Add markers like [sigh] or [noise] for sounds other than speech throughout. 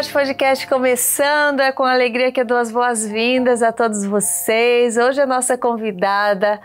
Norte Podcast começando, é com alegria que eu dou as boas-vindas a todos vocês. Hoje a nossa convidada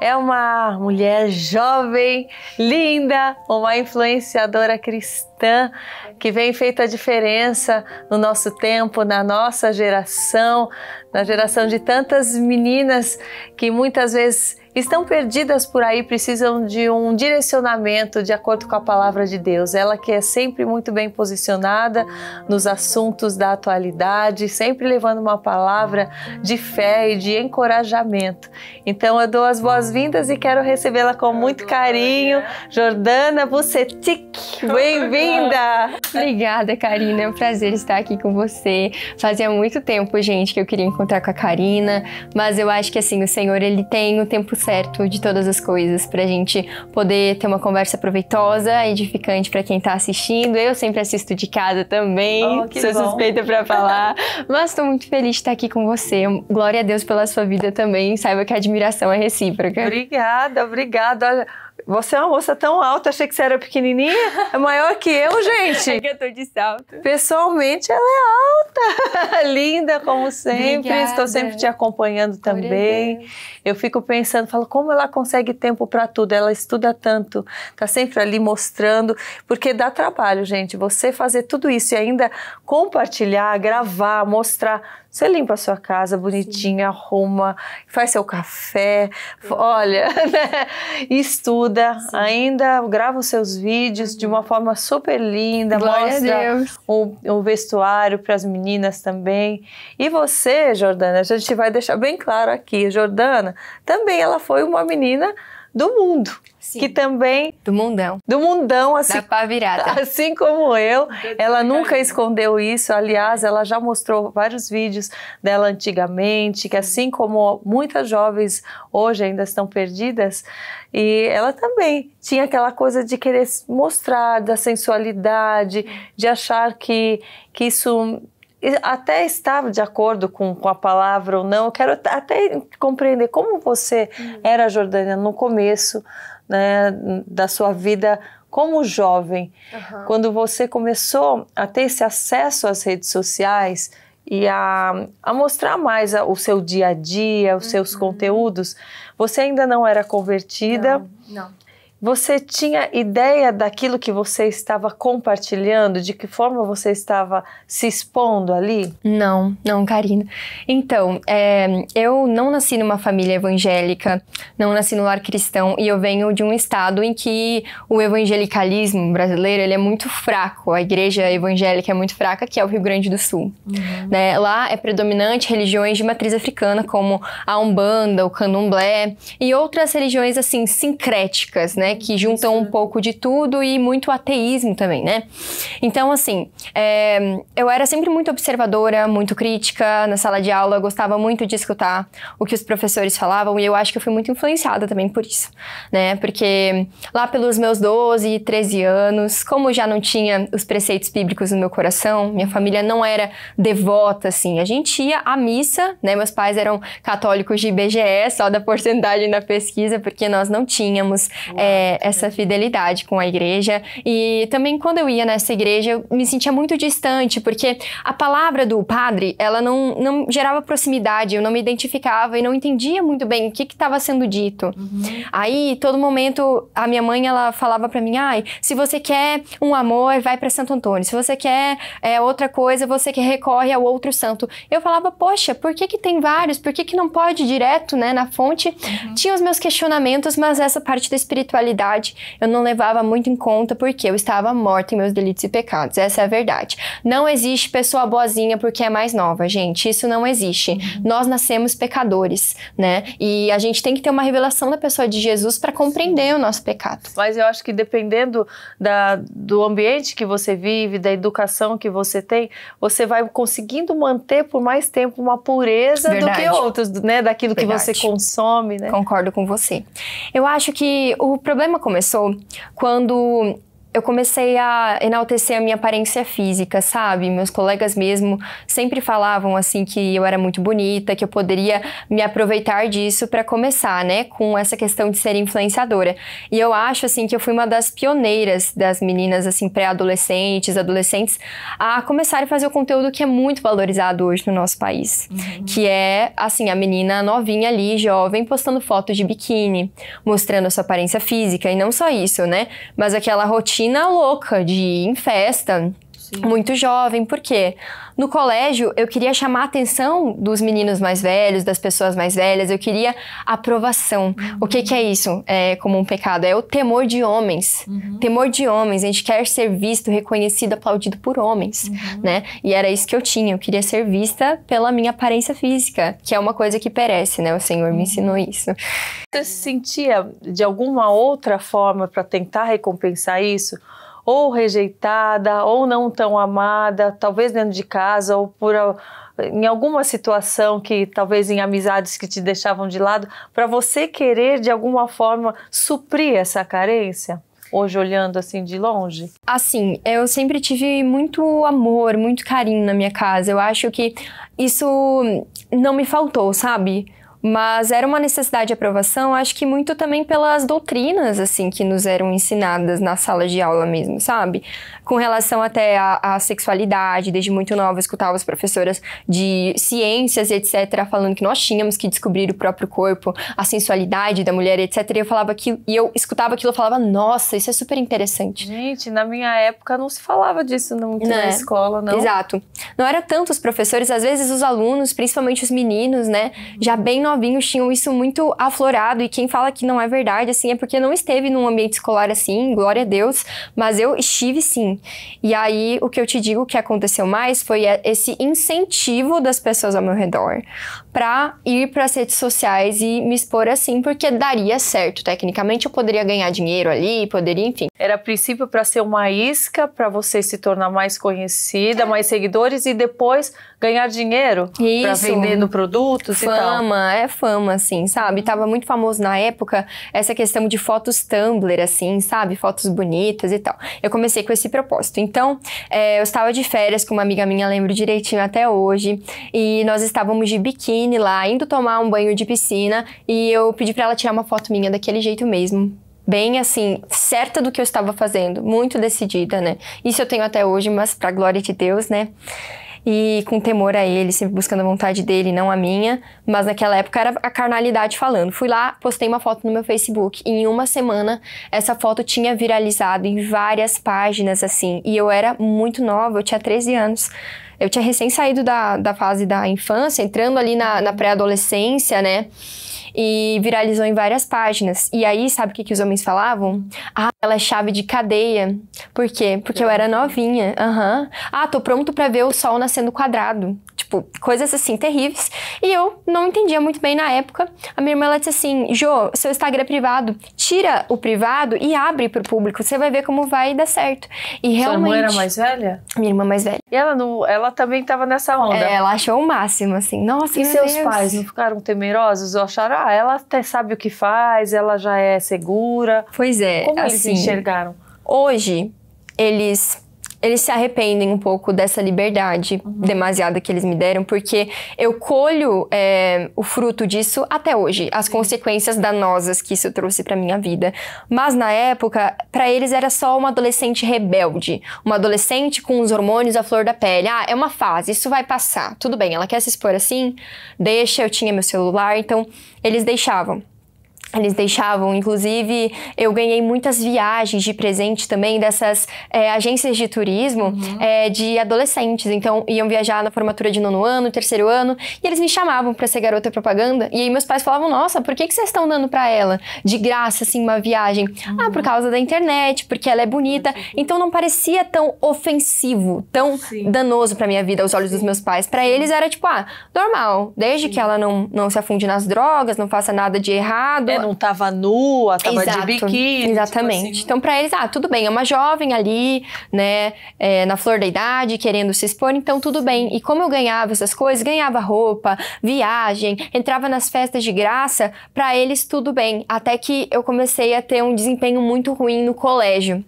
é uma mulher jovem, linda, uma influenciadora cristã cristã que vem feito a diferença no nosso tempo, na nossa geração, na geração de tantas meninas que muitas vezes estão perdidas por aí, precisam de um direcionamento de acordo com a palavra de Deus. Ela que é sempre muito bem posicionada nos assuntos da atualidade, sempre levando uma palavra de fé e de encorajamento. Então eu dou as boas-vindas e quero recebê-la com muito carinho. Jordana Bucetic, bem-vinda! linda! Obrigada, Karina. É um prazer estar aqui com você. Fazia muito tempo, gente, que eu queria encontrar com a Karina, mas eu acho que assim, o Senhor, ele tem o tempo certo de todas as coisas pra gente poder ter uma conversa proveitosa, edificante para quem tá assistindo. Eu sempre assisto de casa também. Oh, sou bom. suspeita para falar, [laughs] mas tô muito feliz de estar aqui com você. Glória a Deus pela sua vida também. Saiba que a admiração é recíproca. Obrigada, obrigada. Olha, você é uma moça tão alta, achei que você era pequenininha. É maior que eu, gente. [laughs] É que eu tô de salto. Pessoalmente, ela é alta. [laughs] Linda, como sempre. Obrigada. Estou sempre te acompanhando também. Eu fico pensando, falo, como ela consegue tempo para tudo? Ela estuda tanto, tá sempre ali mostrando. Porque dá trabalho, gente. Você fazer tudo isso e ainda compartilhar, gravar, mostrar você limpa a sua casa bonitinha, Sim. arruma, faz seu café, Sim. olha, [laughs] né? estuda, Sim. ainda grava os seus vídeos de uma uhum. forma super linda, Glória mostra o, o, vestuário para as meninas também. E você, Jordana, a gente vai deixar bem claro aqui, Jordana, também ela foi uma menina do mundo. Sim. Que também. Do mundão. Do mundão, assim. Da virada. [laughs] Assim como eu. Ela nunca escondeu isso. Aliás, ela já mostrou vários vídeos dela antigamente, que assim como muitas jovens hoje ainda estão perdidas, e ela também tinha aquela coisa de querer mostrar da sensualidade, de achar que, que isso até estava de acordo com, com a palavra ou não, eu quero até compreender como você uhum. era, Jordânia, no começo né, da sua vida como jovem. Uhum. Quando você começou a ter esse acesso às redes sociais e a, a mostrar mais o seu dia a dia, os uhum. seus conteúdos, você ainda não era convertida. Não, não. Você tinha ideia daquilo que você estava compartilhando, de que forma você estava se expondo ali? Não, não, Karina. Então, é, eu não nasci numa família evangélica, não nasci no lar cristão e eu venho de um estado em que o evangelicalismo brasileiro ele é muito fraco, a igreja evangélica é muito fraca, que é o Rio Grande do Sul. Uhum. Né? Lá é predominante religiões de matriz africana, como a umbanda, o candomblé e outras religiões assim sincréticas, né? né? Que juntam um pouco de tudo e muito ateísmo também, né? Então, assim, é, eu era sempre muito observadora, muito crítica na sala de aula, gostava muito de escutar o que os professores falavam e eu acho que eu fui muito influenciada também por isso, né? Porque lá pelos meus 12, 13 anos, como já não tinha os preceitos bíblicos no meu coração, minha família não era devota, assim. A gente ia à missa, né? Meus pais eram católicos de IBGE, só da porcentagem da pesquisa, porque nós não tínhamos. É, é, essa fidelidade com a igreja. E também quando eu ia nessa igreja, eu me sentia muito distante, porque a palavra do padre, ela não, não gerava proximidade, eu não me identificava e não entendia muito bem o que estava sendo dito. Uhum. Aí, todo momento, a minha mãe, ela falava para mim, ai, se você quer um amor, vai para Santo Antônio. Se você quer é, outra coisa, você que recorre ao outro santo. Eu falava, poxa, por que que tem vários? Por que que não pode direto, né, na fonte? Uhum. Tinha os meus questionamentos, mas essa parte da espiritualidade eu não levava muito em conta porque eu estava morta em meus delitos e pecados. Essa é a verdade. Não existe pessoa boazinha porque é mais nova, gente. Isso não existe. Uhum. Nós nascemos pecadores, né? E a gente tem que ter uma revelação da pessoa de Jesus para compreender Sim. o nosso pecado. Mas eu acho que dependendo da, do ambiente que você vive, da educação que você tem, você vai conseguindo manter por mais tempo uma pureza verdade. do que outros, né? Daquilo verdade. que você consome, né? Concordo com você. Eu acho que o problema problema começou quando eu comecei a enaltecer a minha aparência física, sabe? Meus colegas mesmo sempre falavam assim que eu era muito bonita, que eu poderia me aproveitar disso para começar, né, com essa questão de ser influenciadora. E eu acho assim que eu fui uma das pioneiras das meninas assim pré-adolescentes, adolescentes a começar a fazer o conteúdo que é muito valorizado hoje no nosso país, uhum. que é assim a menina novinha ali, jovem, postando fotos de biquíni, mostrando a sua aparência física e não só isso, né? Mas aquela rotina louca de ir em festa. Sim. muito jovem. Por quê? No colégio, eu queria chamar a atenção dos meninos mais velhos, das pessoas mais velhas, eu queria aprovação. Uhum. O que, que é isso é, como um pecado? É o temor de homens. Uhum. Temor de homens. A gente quer ser visto, reconhecido, aplaudido por homens, uhum. né? E era isso que eu tinha. Eu queria ser vista pela minha aparência física, que é uma coisa que perece, né? O Senhor me uhum. ensinou isso. Você se sentia de alguma outra forma para tentar recompensar isso? ou rejeitada, ou não tão amada, talvez dentro de casa, ou por em alguma situação que talvez em amizades que te deixavam de lado, para você querer de alguma forma suprir essa carência? Hoje olhando assim de longe? Assim, eu sempre tive muito amor, muito carinho na minha casa. Eu acho que isso não me faltou, sabe? mas era uma necessidade de aprovação, acho que muito também pelas doutrinas, assim, que nos eram ensinadas na sala de aula mesmo, sabe? com relação até à sexualidade, desde muito nova, eu escutava as professoras de ciências, etc., falando que nós tínhamos que descobrir o próprio corpo, a sensualidade da mulher, etc. E eu falava aquilo, e eu escutava aquilo e falava, nossa, isso é super interessante. Gente, na minha época não se falava disso muito não na é? escola, não. Exato. Não era tanto os professores, às vezes os alunos, principalmente os meninos, né, uhum. já bem novinhos, tinham isso muito aflorado, e quem fala que não é verdade, assim, é porque não esteve num ambiente escolar assim, glória a Deus, mas eu estive sim. E aí, o que eu te digo que aconteceu mais foi é, esse incentivo das pessoas ao meu redor para ir para as redes sociais e me expor assim, porque daria certo. Tecnicamente eu poderia ganhar dinheiro ali, poderia, enfim. Era a princípio para ser uma isca para você se tornar mais conhecida, é. mais seguidores e depois ganhar dinheiro para vendendo produtos fama, e tal. Fama, é fama assim, sabe? Tava muito famoso na época essa questão de fotos Tumblr assim, sabe? Fotos bonitas e tal. Eu comecei com esse propósito. Então, é, eu estava de férias com uma amiga minha, lembro direitinho até hoje, e nós estávamos de biquíni Aline lá, indo tomar um banho de piscina, e eu pedi para ela tirar uma foto minha daquele jeito mesmo, bem assim, certa do que eu estava fazendo, muito decidida, né? Isso eu tenho até hoje, mas para glória de Deus, né? E com temor a ele, sempre buscando a vontade dele, não a minha. Mas naquela época era a carnalidade falando. Fui lá, postei uma foto no meu Facebook. E em uma semana, essa foto tinha viralizado em várias páginas, assim. E eu era muito nova, eu tinha 13 anos. Eu tinha recém saído da, da fase da infância, entrando ali na, na pré-adolescência, né? e viralizou em várias páginas. E aí, sabe o que, que os homens falavam? Ah, ela é chave de cadeia. Por quê? Porque eu era novinha. Uhum. Ah, tô pronto para ver o sol nascendo quadrado. Tipo, coisas assim terríveis. E eu não entendia muito bem na época. A minha irmã ela disse assim: Jo, seu Instagram é privado. Tira o privado e abre pro público. Você vai ver como vai dar certo. E realmente. Sua irmã era mais velha? Minha irmã mais velha. E ela, não, ela também tava nessa onda. É, ela achou o máximo, assim. Nossa, E seus Deus. pais não ficaram temerosos ou acharam? Ah, ela até sabe o que faz, ela já é segura. Pois é. Como assim, eles enxergaram? Hoje, eles eles se arrependem um pouco dessa liberdade uhum. demasiada que eles me deram, porque eu colho é, o fruto disso até hoje, as Sim. consequências danosas que isso trouxe para minha vida. Mas na época, para eles era só uma adolescente rebelde, uma adolescente com os hormônios à flor da pele. Ah, é uma fase, isso vai passar. Tudo bem, ela quer se expor assim, deixa, eu tinha meu celular, então eles deixavam. Eles deixavam, inclusive, eu ganhei muitas viagens de presente também dessas é, agências de turismo uhum. é, de adolescentes. Então, iam viajar na formatura de nono ano, terceiro ano, e eles me chamavam para ser garota propaganda. E aí meus pais falavam: Nossa, por que, que vocês estão dando para ela de graça, assim, uma viagem? Ah, uhum. Ah, por causa da internet, porque ela é bonita. Uhum. Então, não parecia tão ofensivo, tão Sim. danoso para minha vida aos olhos Sim. dos meus pais. Para eles era tipo: Ah, normal, desde Sim. que ela não, não se afunde nas drogas, não faça nada de errado. É, não estava nua, estava de biquíni. Tipo Exatamente. assim. Então, para eles, ah, tudo bem, é uma jovem ali, né, é, na flor da idade, querendo se expor, então tudo bem. E como eu ganhava essas coisas, ganhava roupa, viagem, entrava nas festas de graça, para eles tudo bem. Até que eu comecei a ter um desempenho muito ruim no colégio.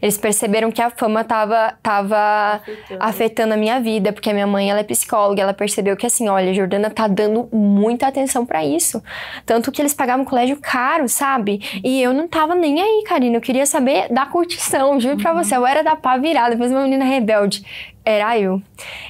Eles perceberam que a fama tava, tava afetando. afetando. a minha vida, porque a minha mãe ela é psicóloga, ela percebeu que assim, olha, Jordana tá dando muita atenção para isso. Tanto que eles pagavam colégio caro, sabe? E eu não tava nem aí, Karina. Eu queria saber da curtição, juro uhum. pra você. Eu era da pá virada, depois uma menina rebelde era eu.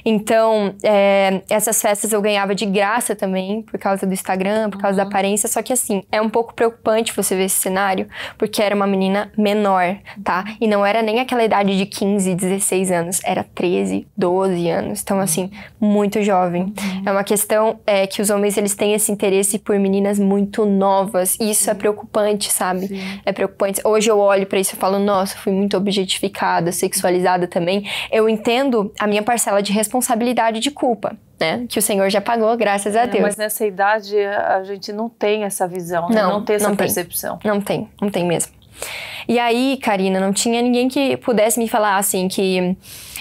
Então, é, essas festas eu ganhava de graça também, por causa do Instagram, por causa uhum. da aparência. Só que, assim, é um pouco preocupante você ver esse cenário, porque era uma menina menor, tá? Uhum. E não era nem aquela idade de 15, 16 anos, era 13, 12 anos. Então, uhum. assim, muito jovem. Uhum. É uma questão é, que os homens eles têm esse interesse por meninas muito novas. E isso é Sim. é preocupante, sabe? Sim. É preocupante. Hoje eu olho para isso e falo, nossa, fui muito objetificada, sexualizada também. Eu entendo a minha parcela de responsabilidade de culpa, né? Que o Senhor já pagou, graças a é, Deus. É, mas nessa idade a gente não tem essa visão, né? não, não tem essa não percepção. Tem. Não tem, não tem mesmo. E aí, Karina, não tinha ninguém que pudesse me falar assim que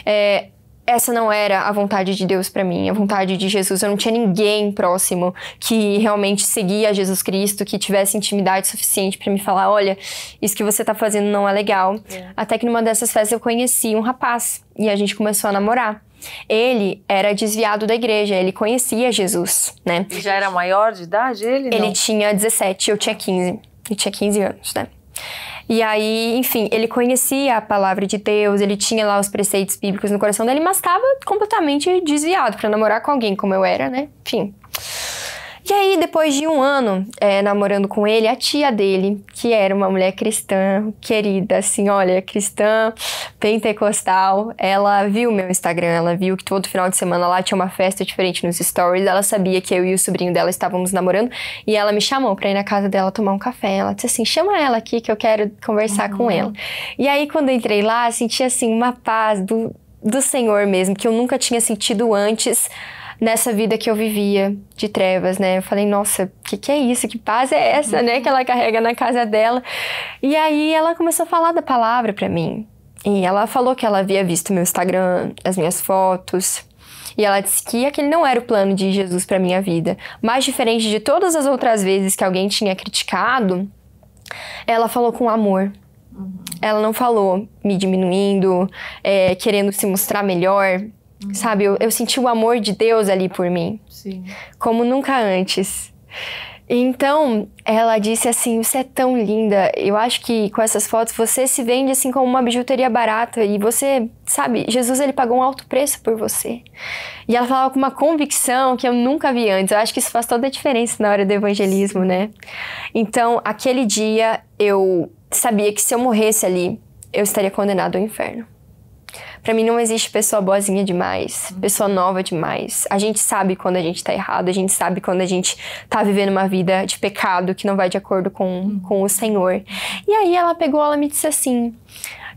é, essa não era a vontade de Deus para mim, a vontade de Jesus. Eu não tinha ninguém próximo que realmente seguia Jesus Cristo, que tivesse intimidade suficiente para me falar, olha, isso que você tá fazendo não é legal. É. Até que numa dessas festas eu conheci um rapaz e a gente começou a namorar. Ele era desviado da igreja, ele conhecia Jesus, né? E já era maior de idade ele? Ele não? tinha 17, eu tinha 15. Eu tinha 15 anos, né? E aí, enfim, ele conhecia a palavra de Deus, ele tinha lá os preceitos bíblicos no coração dele, mas estava completamente desviado para namorar com alguém como eu era, né? Enfim. E aí, depois de um ano é, namorando com ele, a tia dele, que era uma mulher cristã, querida, assim, olha, cristã, pentecostal, ela viu meu Instagram, ela viu que todo final de semana lá tinha uma festa diferente nos stories, ela sabia que eu e o sobrinho dela estávamos namorando, e ela me chamou pra ir na casa dela tomar um café. Ela disse assim: chama ela aqui que eu quero conversar uhum. com ela. E aí, quando eu entrei lá, senti assim uma paz do, do Senhor mesmo, que eu nunca tinha sentido antes nessa vida que eu vivia de trevas, né? Eu falei, nossa, o que, que é isso? Que paz é essa, né? Que ela carrega na casa dela. E aí ela começou a falar da palavra para mim. E ela falou que ela havia visto meu Instagram, as minhas fotos, e ela disse que aquele não era o plano de Jesus para minha vida. Mas diferente de todas as outras vezes que alguém tinha criticado, ela falou com amor. Uhum. Ela não falou me diminuindo, é, querendo se mostrar melhor. Uhum. Sabe, eu, eu, senti o amor de Deus ali por mim. Sim. Como nunca antes. Então, ela disse assim: Você é tão linda. Eu acho que com essas fotos você se vende assim como uma bijuteria barata. E você, sabe, Jesus ele pagou um alto preço por você. E ela falava com uma convicção que eu nunca vi antes. Eu acho que isso faz toda a diferença na hora do evangelismo, Sim. né? Então, aquele dia eu sabia que se eu morresse ali, eu estaria condenado ao inferno. Para mim não existe pessoa boazinha demais, uhum. pessoa nova demais. A gente sabe quando a gente tá errado, a gente sabe quando a gente tá vivendo uma vida de pecado que não vai de acordo com, uhum. com o Senhor. E aí ela pegou, ela me disse assim: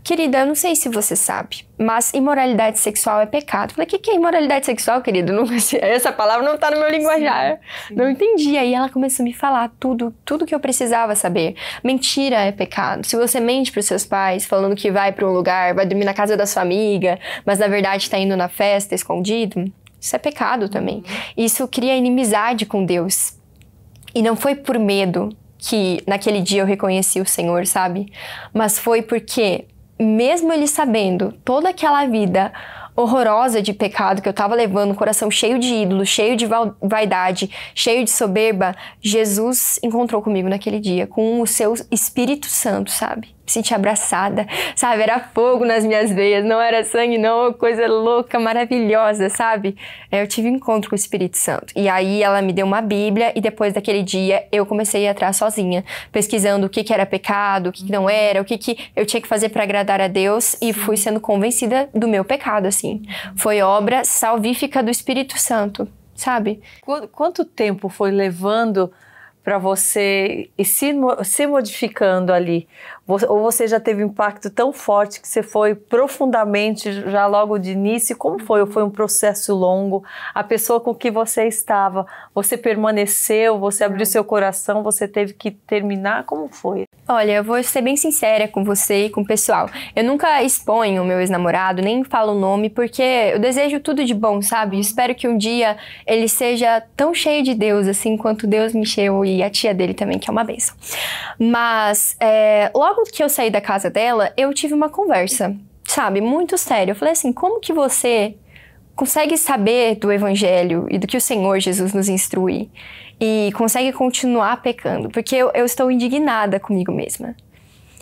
querida, eu não sei se você sabe, mas imoralidade sexual é pecado. Eu falei, o que, que é imoralidade sexual, querido? [laughs] Não, essa palavra não tá no meu linguajar. Sim, sim. Não entendi. Aí ela começou a me falar tudo, tudo que eu precisava saber. Mentira é pecado. Se você mente pros seus pais, falando que vai para um lugar, vai dormir na casa da sua amiga, mas na verdade tá indo na festa escondido, isso é pecado também. Uhum. Isso cria inimizade com Deus. E não foi por medo que naquele dia eu reconheci o Senhor, sabe? Mas foi porque mesmo ele sabendo toda aquela vida horrorosa de pecado que eu estava levando, coração cheio de ídolo, cheio de vaidade, cheio de soberba, Jesus encontrou comigo naquele dia com o seu Espírito Santo, sabe? senti abraçada, sabe? Era fogo nas minhas veias, não era sangue, não, coisa louca, maravilhosa, sabe? É, eu tive um encontro com o Espírito Santo. E aí ela me deu uma Bíblia e depois daquele dia eu comecei a ir atrás sozinha, pesquisando o que, que era pecado, o que, que não era, o que, que eu tinha que fazer para agradar a Deus e fui sendo convencida do meu pecado, assim. Foi obra salvífica do Espírito Santo, sabe? Quanto tempo foi levando para você e se, se modificando ali. Ou você já teve um impacto tão forte que você foi profundamente já logo de início? Como foi? Ou foi um processo longo? A pessoa com que você estava, você permaneceu, você abriu seu coração, você teve que terminar? Como foi? Olha, eu vou ser bem sincera com você e com o pessoal. Eu nunca exponho o meu ex-namorado, nem falo o nome, porque eu desejo tudo de bom, sabe? Eu uhum. espero que um dia ele seja tão cheio de Deus, assim, quanto Deus me encheu e a tia dele também, que é uma benção. Mas, é, logo logo que eu saí da casa dela, eu tive uma conversa, sabe, muito séria. Eu falei assim: como que você consegue saber do evangelho e do que o Senhor Jesus nos instrui e consegue continuar pecando? Porque eu, eu estou indignada comigo mesma.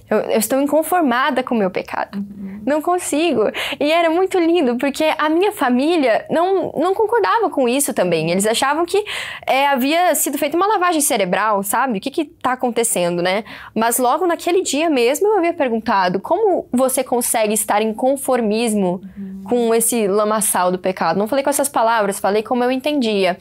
Eu, eu, estou inconformada com o meu pecado. Uhum. Não consigo. E era muito lindo, porque a minha família não, não concordava com isso também. Eles achavam que é, havia sido feita uma lavagem cerebral, sabe? O que está acontecendo, né? Mas logo naquele dia mesmo eu havia perguntado: como você consegue estar em conformismo uhum. com esse lamaçal do pecado? Não falei com essas palavras, falei como eu entendia.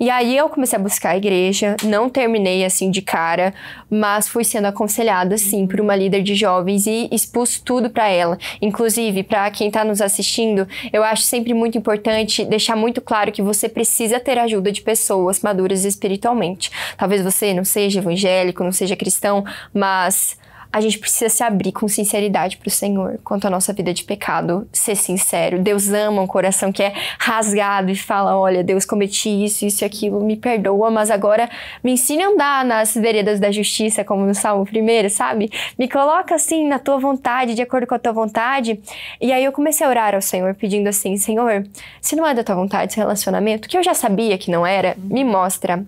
E aí eu comecei a buscar a igreja, não terminei assim de cara, mas fui sendo aconselhada, sim, por uma líder de jovens e expus tudo para ela. Inclusive, para quem está nos assistindo, eu acho sempre muito importante deixar muito claro que você precisa ter ajuda de pessoas maduras espiritualmente. Talvez você não seja evangélico, não seja cristão, mas a gente precisa se abrir com sinceridade para o Senhor quanto à nossa vida de pecado, ser sincero. Deus ama um coração que é rasgado e fala: Olha, Deus, cometi isso, isso e aquilo, me perdoa, mas agora me ensine a andar nas veredas da justiça, como no Salmo primeiro, sabe? Me coloca assim na tua vontade, de acordo com a tua vontade. E aí eu comecei a orar ao Senhor, pedindo assim: Senhor, se não é da tua vontade esse relacionamento, que eu já sabia que não era, me mostra.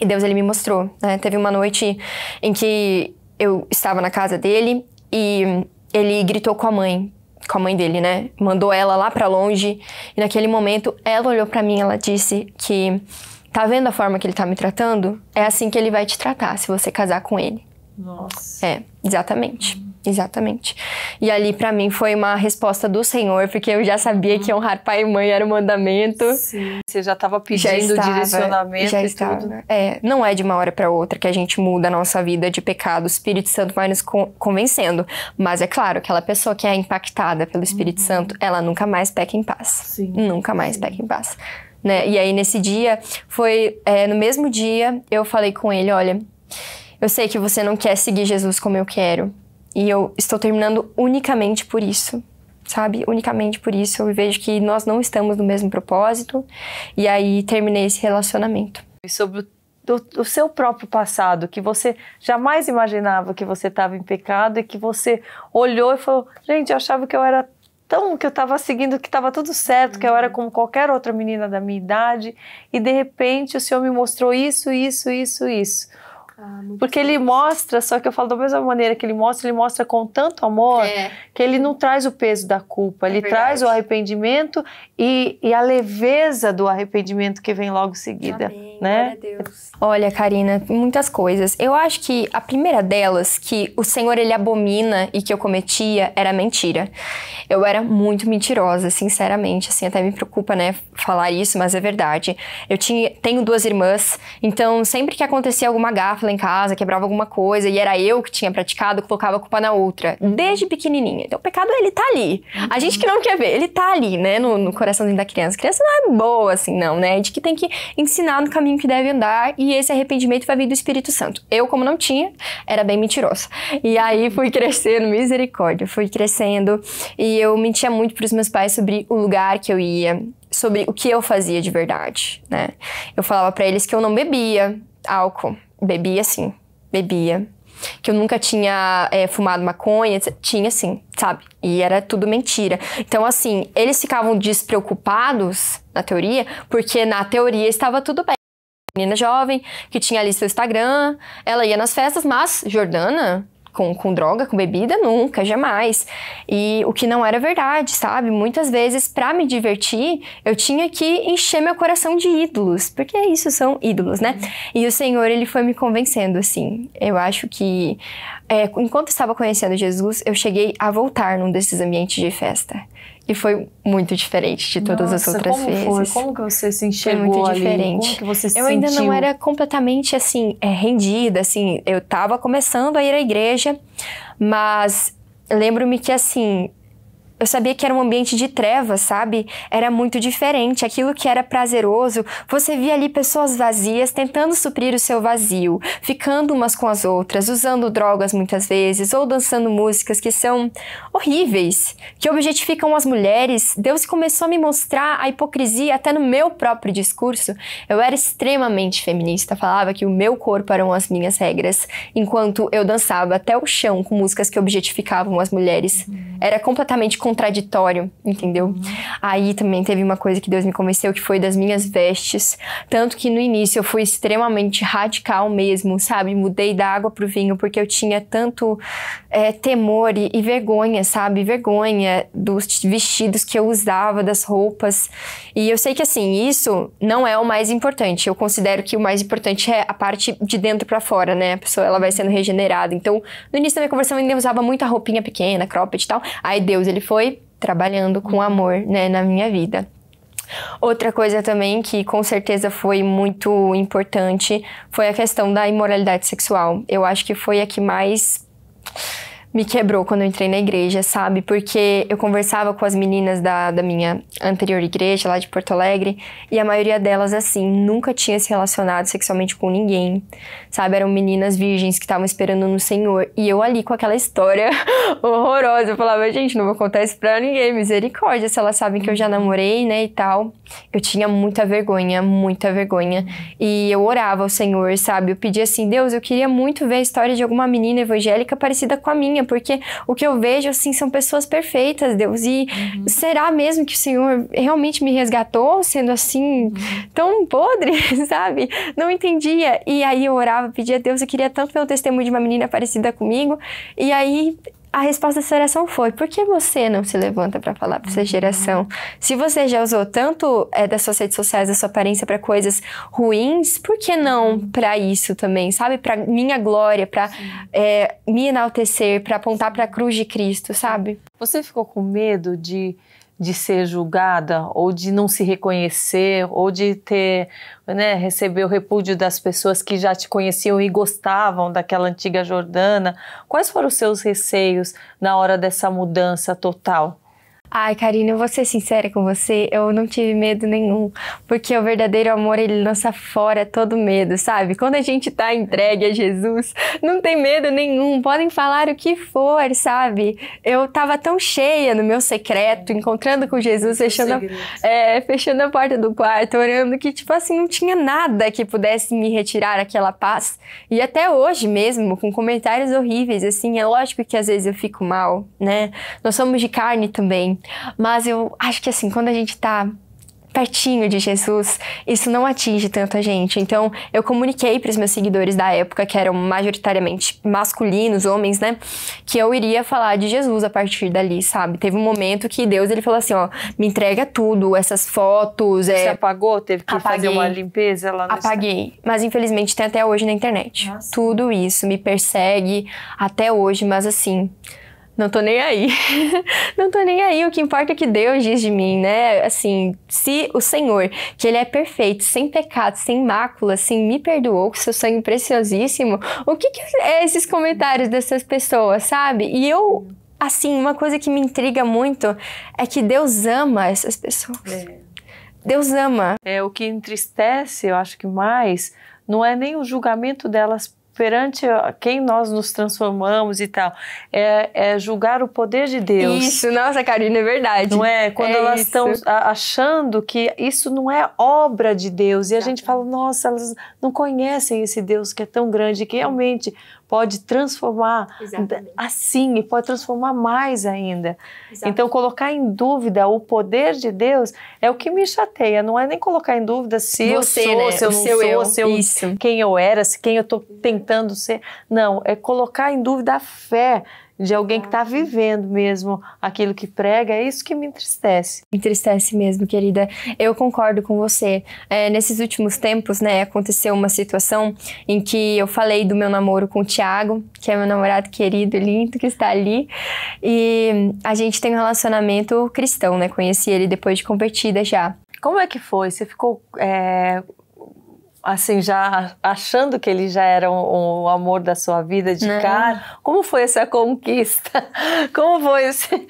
E Deus, ele me mostrou, né? Teve uma noite em que eu estava na casa dele e ele gritou com a mãe, com a mãe dele, né? Mandou ela lá para longe. E naquele momento ela olhou para mim, ela disse que tá vendo a forma que ele tá me tratando? É assim que ele vai te tratar se você casar com ele. Nossa. É, exatamente. Exatamente. E ali para mim foi uma resposta do Senhor, porque eu já sabia que honrar pai e mãe era o um mandamento. Sim. Você já estava pedindo já estava, direcionamento já estava. Tudo. É, não é de uma hora para outra que a gente muda a nossa vida de pecado. O Espírito Santo vai nos convencendo, mas é claro, aquela pessoa que é impactada pelo Espírito uhum. Santo, ela nunca mais peca em paz. Sim. Nunca mais Sim. peca em paz. Né? E aí nesse dia foi é, no mesmo dia eu falei com ele, olha, eu sei que você não quer seguir Jesus como eu quero, e eu estou terminando unicamente por isso, sabe? Unicamente por isso eu vejo que nós não estamos no mesmo propósito. E aí terminei esse relacionamento. E sobre o do, seu próprio passado, que você jamais imaginava que você estava em pecado e que você olhou e falou: gente, eu achava que eu era tão. que eu estava seguindo, que estava tudo certo, uhum. que eu era uhum. como qualquer outra menina da minha idade, e de repente o Senhor me mostrou isso, isso, isso, isso. Ah, Porque ele mostra, só que eu falo da mesma maneira que ele mostra, ele mostra com tanto amor é. que ele não traz o peso da culpa, é ele verdade. traz o arrependimento e, e, a leveza do arrependimento que vem logo seguida. Amém. Né? Olha, Karina, muitas coisas. Eu acho que a primeira delas, que o Senhor ele abomina e que eu cometia, era mentira. Eu era muito mentirosa, sinceramente. Assim, até me preocupa, né, falar isso, mas é verdade. Eu tinha, tenho duas irmãs, então sempre que acontecia alguma gafa, em casa, quebrava alguma coisa e era eu que tinha praticado, colocava a culpa na outra, desde pequenininha. Então o pecado, ele tá ali. A gente que não quer ver, ele tá ali, né, no, no coraçãozinho da criança. A criança não é boa assim, não, né? De que tem que ensinar no caminho que deve andar e esse arrependimento vai vir do Espírito Santo. Eu, como não tinha, era bem mentirosa. E aí fui crescendo, misericórdia, fui crescendo e eu mentia muito para os meus pais sobre o lugar que eu ia, sobre o que eu fazia de verdade, né? Eu falava para eles que eu não bebia álcool, bebia assim, bebia. Que eu nunca tinha é, fumado maconha, tinha sim, sabe? E era tudo mentira. Então, assim, eles ficavam despreocupados, na teoria, porque na teoria estava tudo bem menina jovem que tinha ali seu Instagram, ela ia nas festas, mas Jordana com, com droga, com bebida, nunca, jamais. E o que não era verdade, sabe? Muitas vezes, para me divertir, eu tinha que encher meu coração de ídolos, porque é isso são ídolos, né? E o Senhor, ele foi me convencendo, assim. Eu acho que, é, enquanto estava conhecendo Jesus, eu cheguei a voltar num desses ambientes de festa. E foi muito diferente de todas Nossa, as outras como vezes. Foi? Como que você se enxergou Foi muito ali? diferente. Como que você se eu sentiu? ainda não era completamente assim é, rendida, assim, eu estava começando a ir à igreja, mas lembro-me que assim eu sabia que era um ambiente de trevas, sabe? Era muito diferente. Aquilo que era prazeroso, você via ali pessoas vazias tentando suprir o seu vazio, ficando umas com as outras, usando drogas muitas vezes ou dançando músicas que são horríveis, que objetificam as mulheres. Deus começou a me mostrar a hipocrisia até no meu próprio discurso. Eu era extremamente feminista, falava que o meu corpo eram as minhas regras, enquanto eu dançava até o chão com músicas que objetificavam as mulheres. Era completamente contraditório, entendeu? Uhum. Aí também teve uma coisa que Deus me convenceu, que foi das minhas vestes. Tanto que no início eu fui extremamente radical mesmo, sabe? Mudei da água pro vinho, porque eu tinha tanto é, temor e, e vergonha, sabe? Vergonha dos vestidos que eu usava, das roupas. E eu sei que, assim, isso não é o mais importante. Eu considero que o mais importante é a parte de dentro para fora, né? A pessoa, ela vai sendo regenerada. Então, no início da minha conversão, eu ainda usava muita roupinha pequena, cropped e tal. Aí Deus, ele foi foi trabalhando com amor, né, na minha vida. Outra coisa também que com certeza foi muito importante foi a questão da imoralidade sexual. Eu acho que foi a que mais me quebrou quando eu entrei na igreja, sabe? Porque eu conversava com as meninas da, da minha anterior igreja, lá de Porto Alegre, e a maioria delas, assim, nunca tinha se relacionado sexualmente com ninguém, sabe? Eram meninas virgens que estavam esperando no Senhor. E eu ali com aquela história [laughs] horrorosa, eu falava, gente, não vou contar isso pra ninguém, misericórdia, se elas sabem que eu já namorei, né, e tal. Eu tinha muita vergonha, muita vergonha. E eu orava ao Senhor, sabe? Eu pedia assim, Deus, eu queria muito ver a história de alguma menina evangélica parecida com a minha porque o que eu vejo, assim, são pessoas perfeitas, Deus. E uhum. será mesmo que o Senhor realmente me resgatou sendo assim, uhum. tão podre, [laughs] sabe? Não entendia. E aí eu orava, pedia a Deus, eu queria tanto ver o testemunho de uma menina parecida comigo. E aí a resposta dessa oração foi: por que você não se levanta para falar para essa geração? Se você já usou tanto é, das suas redes sociais, da sua aparência para coisas ruins, por que não para isso também, sabe? Para minha glória, para é, eh, me enaltecer, para apontar para a cruz de Cristo, sabe? Você ficou com medo de de ser julgada ou de não se reconhecer ou de ter né, receber o repúdio das pessoas que já te conheciam e gostavam daquela antiga Jordana? Quais foram os seus receios na hora dessa mudança total? Ai, Karine, eu vou ser sincera com você, eu não tive medo nenhum, porque o verdadeiro amor, ele lança fora todo medo, sabe? Quando a gente tá entregue a Jesus, não tem medo nenhum, podem falar o que for, sabe? Eu tava tão cheia no meu secreto, encontrando com Jesus, fechando a, é, fechando a porta do quarto, orando, que tipo assim, não tinha nada que pudesse me retirar aquela paz. E até hoje mesmo, com comentários horríveis, assim, é lógico que às vezes eu fico mal, né? Nós somos de carne também. Mas eu acho que assim, quando a gente tá pertinho de Jesus, isso não atinge tanto a gente. Então, eu comuniquei para os meus seguidores da época, que eram majoritariamente masculinos, homens, né, que eu iria falar de Jesus a partir dali, sabe? Teve um momento que Deus ele falou assim, ó, me entrega tudo, essas fotos, Você é... apagou, teve que apaguei, fazer uma limpeza lá no Apaguei, estado. mas infelizmente tem até hoje na internet. Nossa. Tudo isso me persegue até hoje, mas assim, não tô nem aí. [laughs] não tô nem aí. O que importa é que Deus diz de mim, né? Assim, se o Senhor, que Ele é perfeito, sem pecado, sem mácula, assim, me perdoou com seu sangue preciosíssimo, o que, que é esses comentários dessas pessoas, sabe? E eu, assim, uma coisa que me intriga muito é que Deus ama essas pessoas. É. Deus ama. É o que entristece, eu acho que mais, não é nem o julgamento delas perante quem nós nos transformamos e tal. É, é, julgar o poder de Deus. Isso, nossa, Karina, é verdade. Não é? Quando é elas isso. estão achando que isso não é obra de Deus. E a tá. gente fala, nossa, elas não conhecem esse Deus que é tão grande, que realmente pode transformar Exatamente. assim e pode transformar mais ainda. Exatamente. Então, colocar em dúvida o poder de Deus é o que me chateia. Não é nem colocar em dúvida se Você, eu sou, né? se eu não sou, eu. se eu, Isso. quem eu era, se quem eu estou tentando ser. Não, é colocar em dúvida a fé de alguém que está vivendo mesmo aquilo que prega, é isso que me entristece. Entristece mesmo, querida. Eu concordo com você. É, nesses últimos tempos, né, aconteceu uma situação em que eu falei do meu namoro com o Thiago, que é meu namorado querido, lindo, que está ali. E a gente tem um relacionamento cristão, né? Conheci ele depois de convertida já. Como é que foi? Você ficou é, assim, já achando que ele já era o, o amor da sua vida de Não. cara. Como foi essa conquista? [laughs] Como foi esse...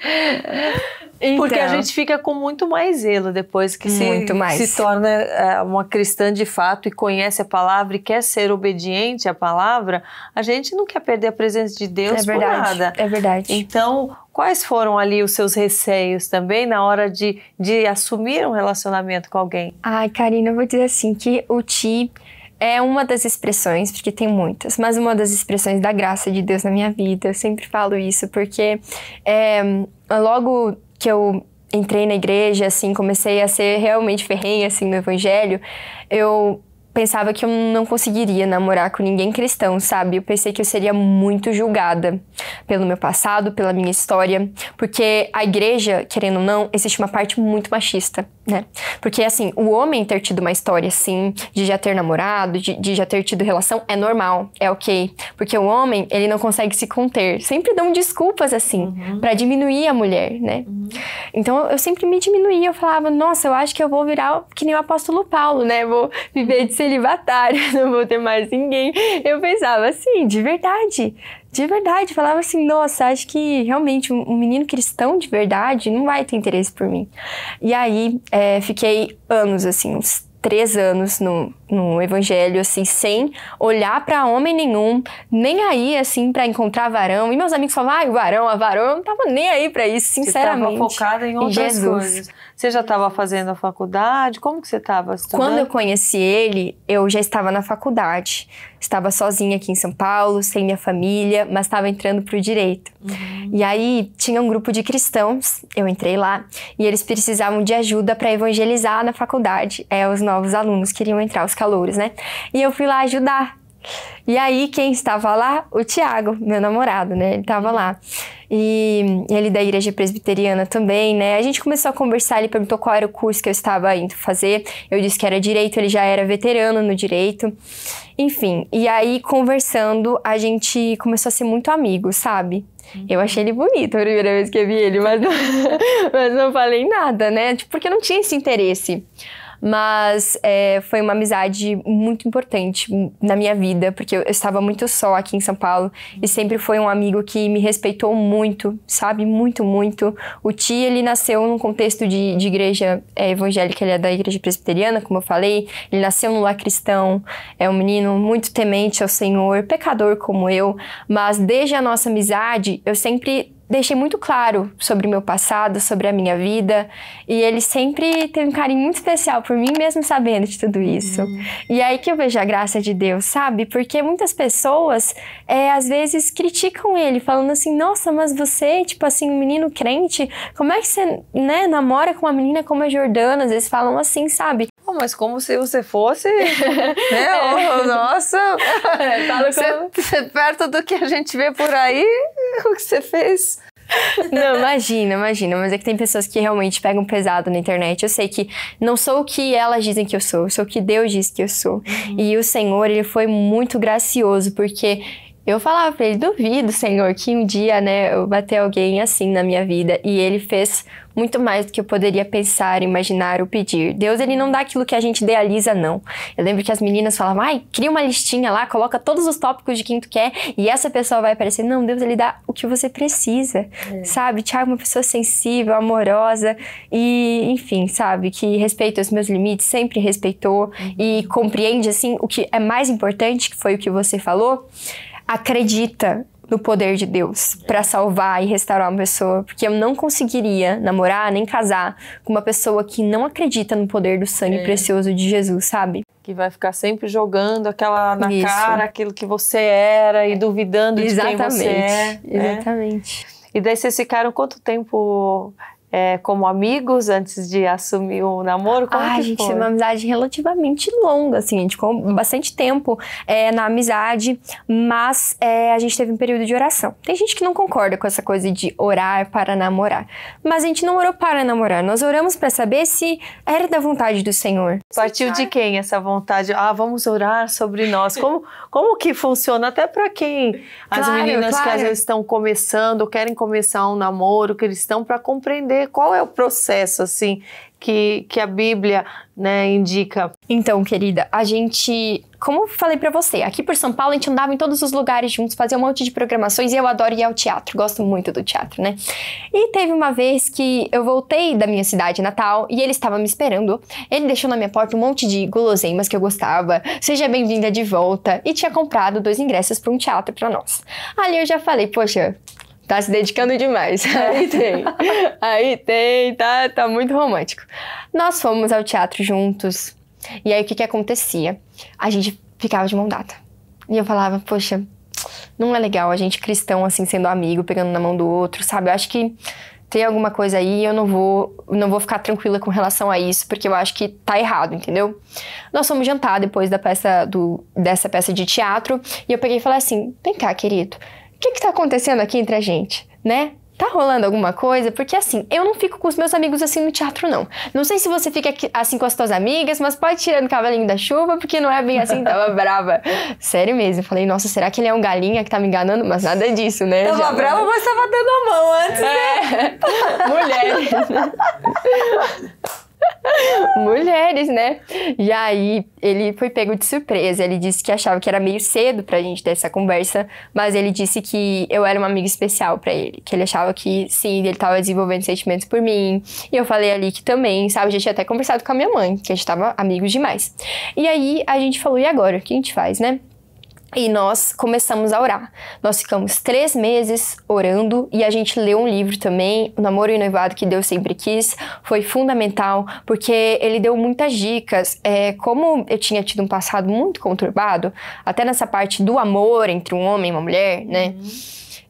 Então. Porque a então. gente fica com muito mais zelo depois que se, se, torna é, uma cristã de fato e conhece a palavra e quer ser obediente à palavra, a gente não quer perder a presença de Deus é verdade, por nada. É verdade. Então, quais foram ali os seus receios também na hora de, de assumir um relacionamento com alguém? Ai, Karina, eu vou dizer assim que o Ti é uma das expressões, porque tem muitas, mas uma das expressões da graça de Deus na minha vida. Eu sempre falo isso, porque é, logo que eu entrei na igreja, assim, comecei a ser realmente ferrenha, assim, no evangelho, eu pensava que eu não conseguiria namorar com ninguém cristão, sabe? Eu pensei que eu seria muito julgada pelo meu passado, pela minha história, porque a igreja, querendo ou não, existe uma parte muito machista, né? Porque assim, o homem ter tido uma história assim, de já ter namorado, de, de já ter tido relação, é normal, é ok, porque o homem ele não consegue se conter, sempre dão desculpas assim uhum. para diminuir a mulher, né? Uhum. Então eu sempre me diminuía, eu falava, nossa, eu acho que eu vou virar que nem o apóstolo Paulo, né? Vou viver de celibatária, [laughs] não vou ter mais ninguém. Eu pensava assim, de verdade, de verdade. Falava assim, nossa, acho que realmente um menino cristão de verdade não vai ter interesse por mim. E aí é, fiquei anos, assim, uns três anos no, no evangelho, assim, sem olhar para homem nenhum, nem aí, assim, para encontrar varão. E meus amigos falavam, ai, o varão, a varão, eu não tava nem aí para isso, sinceramente. Você tava focada em outras em Jesus. coisas. Você já estava fazendo a faculdade? Como que você estava Quando eu conheci ele, eu já estava na faculdade. Estava sozinha aqui em São Paulo, sem minha família, mas estava entrando para o direito. Uhum. E aí tinha um grupo de cristãos, eu entrei lá, e eles precisavam de ajuda para evangelizar na faculdade. É, os novos alunos queriam entrar, os calouros, né? E eu fui lá ajudar. E aí, quem estava lá? O Tiago, meu namorado, né? Ele estava uhum. lá. E ele da igreja presbiteriana também, né? A gente começou a conversar, ele perguntou qual era o curso que eu estava indo fazer. Eu disse que era direito, ele já era veterano no direito. Enfim, e aí conversando, a gente começou a ser muito amigo, sabe? Eu uhum. achei ele bonito a primeira vez que eu vi ele, mas não, [laughs] mas não falei nada, né? Tipo, porque não tinha esse interesse. Mas é, foi uma amizade muito importante na minha vida, porque eu, estava muito só aqui em São Paulo e sempre foi um amigo que me respeitou muito, sabe? Muito, muito. O Ti, ele nasceu num contexto de, de igreja é, evangélica, ele é da igreja presbiteriana, como eu falei. Ele nasceu no lar cristão, é um menino muito temente ao Senhor, pecador como eu, mas desde a nossa amizade, eu sempre deixei muito claro sobre o meu passado, sobre a minha vida, e ele sempre tem um carinho muito especial por mim, mesmo sabendo de tudo isso. Uhum. E é aí que eu vejo a graça de Deus, sabe? Porque muitas pessoas, é, às vezes, criticam ele, falando assim: nossa, mas você, tipo assim, um menino crente, como é que você, né, namora com uma menina como a Jordana? Às vezes falam assim, sabe? Oh, mas como se você fosse, [laughs] né? é. oh, nossa, é, tá você, perto do que a gente vê por aí, [laughs] o que você fez? Não, imagina, imagina. Mas é que tem pessoas que realmente pegam pesado na internet. Eu sei que não sou o que elas dizem que eu sou, eu sou o que Deus diz que eu sou. Uhum. E o Senhor, ele foi muito gracioso, porque eu falava para ele: duvido, Senhor, que um dia, né, eu bater alguém assim na minha vida. E ele fez muito mais do que eu poderia pensar, imaginar ou pedir. Deus, ele não dá aquilo que a gente idealiza, não. Eu lembro que as meninas falavam: ai, cria uma listinha lá, coloca todos os tópicos de quem tu quer e essa pessoa vai aparecer. Não, Deus, ele dá o que você precisa, é. sabe? Tiago, é uma pessoa sensível, amorosa e, enfim, sabe? Que respeita os meus limites, sempre respeitou uhum. e compreende, assim, o que é mais importante, que foi o que você falou acredita no poder de Deus para salvar e restaurar uma pessoa, porque eu não conseguiria namorar nem casar com uma pessoa que não acredita no poder do sangue é. precioso de Jesus, sabe? Que vai ficar sempre jogando aquela na Isso. cara, aquilo que você era e duvidando Exatamente. de quem você é. Né? Exatamente. E daí vocês ficaram quanto tempo é, como amigos antes de assumir o namoro? Como ah, a gente foi? teve uma amizade relativamente longa, assim, a gente ficou bastante tempo é, na amizade, mas é, a gente teve um período de oração. Tem gente que não concorda com essa coisa de orar para namorar, mas a gente não orou para namorar, nós oramos para saber se era da vontade do Senhor. Partiu de quem essa vontade? Ah, vamos orar sobre nós. Como, como que funciona até para quem as claro, meninas claro. que às vezes estão começando, querem começar um namoro, que eles estão para compreender qual é o processo assim que, que a Bíblia né, indica. Então, querida, a gente, como falei para você, aqui por São Paulo a gente andava em todos os lugares juntos, fazia um monte de programações e eu adoro ir ao teatro, gosto muito do teatro, né? E teve uma vez que eu voltei da minha cidade natal e ele estava me esperando. Ele deixou na minha porta um monte de guloseimas que eu gostava, seja bem-vinda de volta, e tinha comprado dois ingressos para um teatro para nós. Ali eu já falei, poxa, tá se dedicando demais. [laughs] Aí tem. Aí tem, tá, tá muito romântico. Nós fomos ao teatro juntos. E aí o que que acontecia? A gente ficava de mão dada. E eu falava, poxa, não é legal a gente cristão assim sendo amigo, pegando na mão do outro, sabe? Eu acho que tem alguma coisa aí, eu não vou, não vou ficar tranquila com relação a isso, porque eu acho que tá errado, entendeu? Nós fomos jantar depois da peça do, dessa peça de teatro, e eu peguei e falei assim: "Vem cá, querido, que está acontecendo aqui entre a gente, né? Tá rolando alguma coisa? Porque assim, eu não fico com os meus amigos assim no teatro, não. Não sei se você fica aqui, assim com as suas amigas, mas pode tirar o cavalinho da chuva, porque não é bem assim, tava brava. [laughs] Sério mesmo. Falei, nossa, será que ele é um galinha que tá me enganando? Mas nada disso, né? Tava Já, brava, mas tava dando a mão antes, né? é. né? [laughs] Mulher. [laughs] [laughs] Mulheres, né? E aí ele foi pego de surpresa. Ele disse que achava que era meio cedo pra gente ter essa conversa, mas ele disse que eu era uma amiga especial para ele, que ele achava que sim, ele tava desenvolvendo sentimentos por mim. E eu falei ali que também, sabe? Já tinha até conversado com a minha mãe, que a gente tava amigo demais. E aí a gente falou: e agora? O que a gente faz, né? E nós começamos a orar. Nós ficamos três meses orando e a gente leu um livro também, O Namoro e o Noivado que Deus Sempre Quis. Foi fundamental porque ele deu muitas dicas. É, como eu tinha tido um passado muito conturbado, até nessa parte do amor entre um homem e uma mulher, né? Uhum.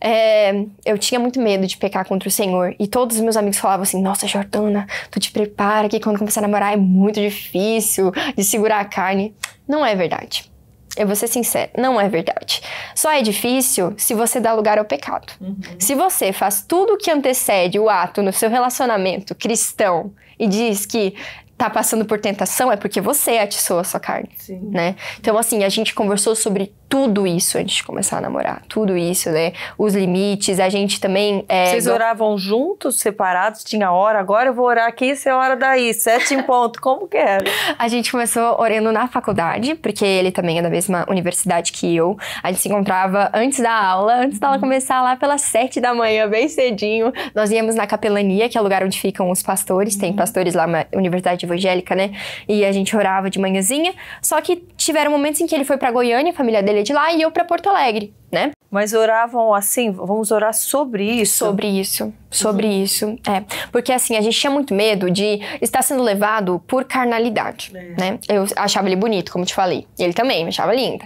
É, eu tinha muito medo de pecar contra o Senhor. E todos os meus amigos falavam assim: Nossa, Jordana, tu te prepara que quando começar a namorar é muito difícil de segurar a carne. Não é verdade. Eu vou ser sincera, não é verdade. Só é difícil se você dá lugar ao pecado. Uhum. Se você faz tudo o que antecede o ato no seu relacionamento cristão e diz que tá passando por tentação, é porque você atiçou a sua carne, Sim. né? Então, assim, a gente conversou sobre tudo isso antes de começar a namorar. Tudo isso, né? Os limites, a gente também... É, Vocês oravam juntos, separados? Tinha hora, agora eu vou orar aqui, isso é hora daí, sete em ponto, como que era? A gente começou orando na faculdade, porque ele também é da mesma universidade que eu. A gente se encontrava antes da aula, antes da aula uhum. começar lá pelas sete da manhã, bem cedinho. Nós íamos na capelania, que é o lugar onde ficam os pastores. Tem uhum. pastores lá na Universidade de evangélica, né? E a gente orava de manhãzinha. Só que tiveram momentos em que ele foi para Goiânia, a família dele é de lá, e eu para Porto Alegre, né? Mas oravam assim, vamos orar sobre isso? Sobre isso, sobre uhum. isso. É, porque assim, a gente tinha muito medo de estar sendo levado por carnalidade, é. né? Eu achava ele bonito, como te falei. Ele também me achava linda.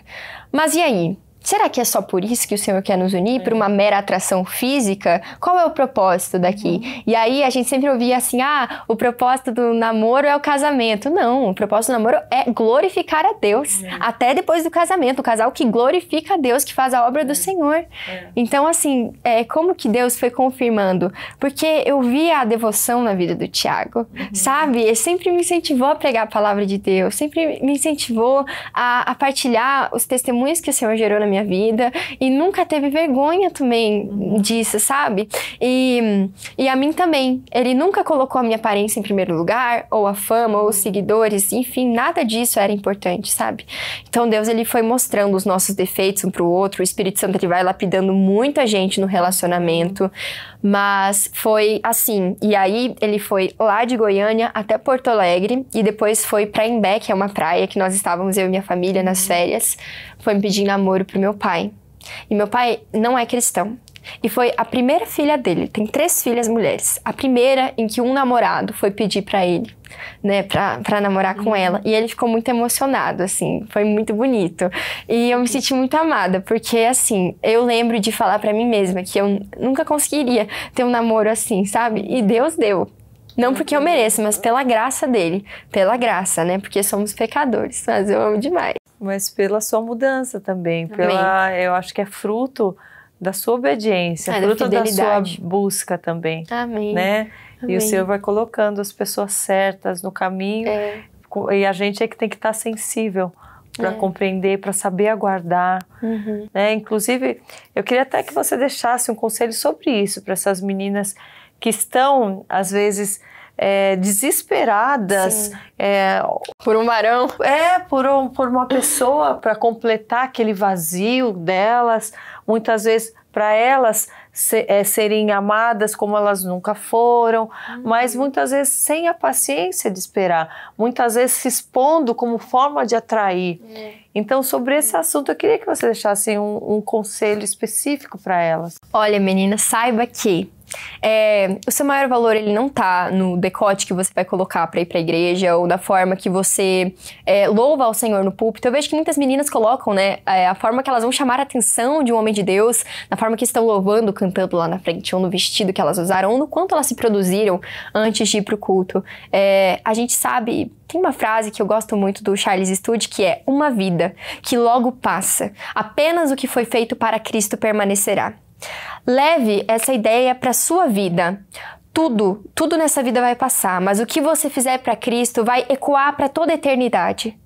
Mas e aí? Será que é só por isso que o Senhor quer nos unir? É. Por uma mera atração física? Qual é o propósito daqui? Uhum. E aí a gente sempre ouvia assim: ah, o propósito do namoro é o casamento. Não, o propósito do namoro é glorificar a Deus. É. Até depois do casamento. O casal que glorifica a Deus, que faz a obra do é. Senhor. É. Então, assim, é, como que Deus foi confirmando? Porque eu via a devoção na vida do Tiago, uhum. sabe? Ele sempre me incentivou a pregar a palavra de Deus, sempre me incentivou a, a partilhar os testemunhos que o Senhor gerou na minha minha vida e nunca teve vergonha também uhum. disso, sabe? E, e a mim também. Ele nunca colocou a minha aparência em primeiro lugar, ou a fama, ou os seguidores, enfim, nada disso era importante, sabe? Então Deus ele foi mostrando os nossos defeitos um pro outro, o Espírito Santo ele vai lapidando muita gente no relacionamento, mas foi assim. E aí ele foi lá de Goiânia até Porto Alegre e depois foi para Embé, que é uma praia que nós estávamos eu e minha família nas uhum. férias, foi me pedir namoro pro meu pai. E meu pai não é cristão. E foi a primeira filha dele, tem três filhas mulheres. A primeira em que um namorado foi pedir para ele, né, pra, pra namorar com uhum. ela. E ele ficou muito emocionado, assim, foi muito bonito. E eu me senti muito amada, porque, assim, eu lembro de falar para mim mesma que eu nunca conseguiria ter um namoro assim, sabe? E Deus deu. Não porque eu mereço, mas pela graça dele. Pela graça, né? Porque somos pecadores. Mas eu amo demais mas pela sua mudança também, também. pela eu acho que é fruto da sua obediência, é, fruto da, da, sua busca também. Amém. Né? Amém. E o Senhor vai colocando as pessoas certas no caminho é. e a gente é que tem que estar tá sensível para é. compreender, para saber aguardar. Uhum. Né? Inclusive, eu queria até que você deixasse um conselho sobre isso para essas meninas que estão, às vezes, é, desesperadas é, por um marão, É, por, um, por uma pessoa para completar aquele vazio delas. Muitas vezes para elas se, é, serem amadas como elas nunca foram, uhum. mas muitas vezes sem a paciência de esperar, muitas vezes se expondo como forma de atrair. É. Então, sobre esse assunto, eu queria que você deixasse um, um conselho específico para elas. Olha, menina, saiba que é, o seu maior valor ele não tá no decote que você vai colocar para ir para a igreja ou da forma que você é, louva ao Senhor no púlpito. Eu vejo que muitas meninas colocam, né, é, a forma que elas vão chamar a atenção de um homem de Deus, na forma que estão louvando, cantando lá na frente, ou no vestido que elas usaram, ou no quanto elas se produziram antes de ir pro culto. É, a gente sabe tem uma frase que eu gosto muito do Charles Studd que é: Uma vida que logo passa, apenas o que foi feito para Cristo permanecerá. Leve essa ideia para sua vida. Tudo, tudo nessa vida vai passar, mas o que você fizer para Cristo vai ecoar para toda a eternidade.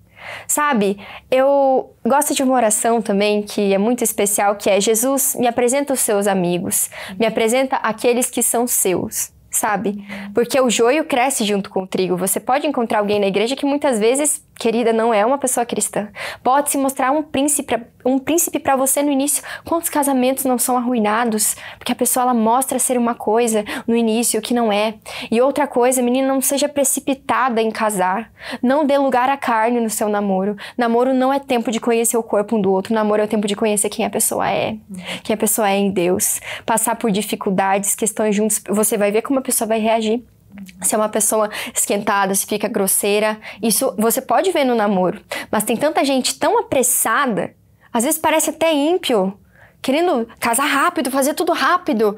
Sabe, eu gosto de uma oração também que é muito especial, que é Jesus, me apresenta os seus amigos, me apresenta aqueles que são seus sabe? Porque o joio cresce junto com o trigo. Você pode encontrar alguém na igreja que muitas vezes querida não é uma pessoa cristã. Pode se mostrar um príncipe, um príncipe para você no início. Quantos casamentos não são arruinados porque a pessoa ela mostra ser uma coisa no início que não é. E outra coisa, menina, não seja precipitada em casar. Não dê lugar à carne no seu namoro. Namoro não é tempo de conhecer o corpo um do outro. Namoro é o tempo de conhecer quem a pessoa é, quem a pessoa é em Deus. Passar por dificuldades, questões juntos, você vai ver como a pessoa vai reagir se é uma pessoa esquentada, se fica grosseira, isso você pode ver no namoro. Mas tem tanta gente tão apressada, às vezes parece até ímpio querendo casar rápido, fazer tudo rápido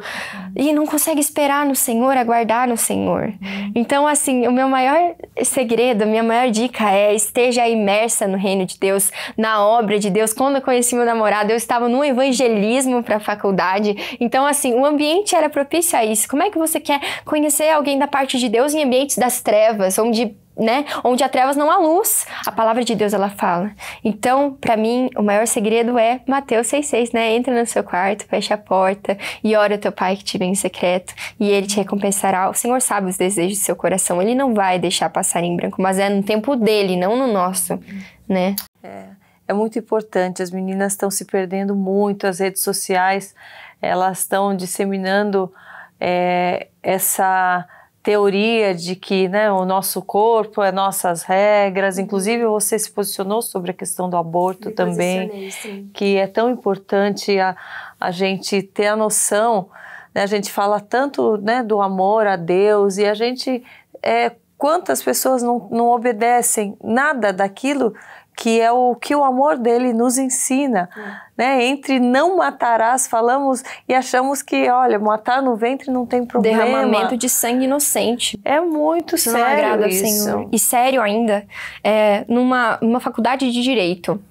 e não consegue esperar no Senhor, aguardar no Senhor. Então, assim, o meu maior segredo, a minha maior dica é esteja imersa no reino de Deus, na obra de Deus. Quando eu conheci meu namorado, eu estava no evangelismo para a faculdade. Então, assim, o ambiente era propício a isso. Como é que você quer conhecer alguém da parte de Deus em ambientes das trevas, onde né? Onde há trevas não há luz. A palavra de Deus ela fala. Então, para mim, o maior segredo é Mateus 6:6, né? Entra no seu quarto, fecha a porta e ora o teu pai que te vem em secreto, e ele te recompensará. O Senhor sabe os desejos do seu coração. Ele não vai deixar passar em branco, mas é no tempo dele, não no nosso, né? É, é muito importante. As meninas estão se perdendo muito. As redes sociais, elas estão disseminando é, essa teoria de que né, o nosso corpo é nossas regras. Uhum. Inclusive, você se posicionou sobre a questão do aborto Me também, que é tão importante a, a gente ter a noção. Né, a gente fala tanto né, do amor a Deus e a gente. É, quantas pessoas não, não obedecem nada daquilo que é o que o amor dele nos ensina, hum. né? Entre não matarás falamos e achamos que, olha, matar no ventre não tem problema. Derramamento de sangue inocente. É muito isso sério agrada isso. Senhor. E sério ainda, é, numa, numa faculdade de direito,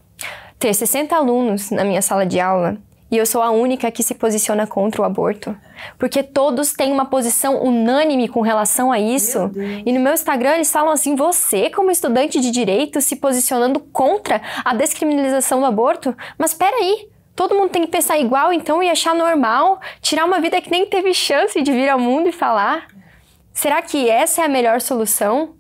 ter 60 alunos na minha sala de aula e eu sou a única que se posiciona contra o aborto. Porque todos têm uma posição unânime com relação a isso. E no meu Instagram eles falam assim: você, como estudante de direito, se posicionando contra a descriminalização do aborto? Mas peraí, todo mundo tem que pensar igual então e achar normal tirar uma vida que nem teve chance de vir ao mundo e falar. Será que essa é a melhor solução?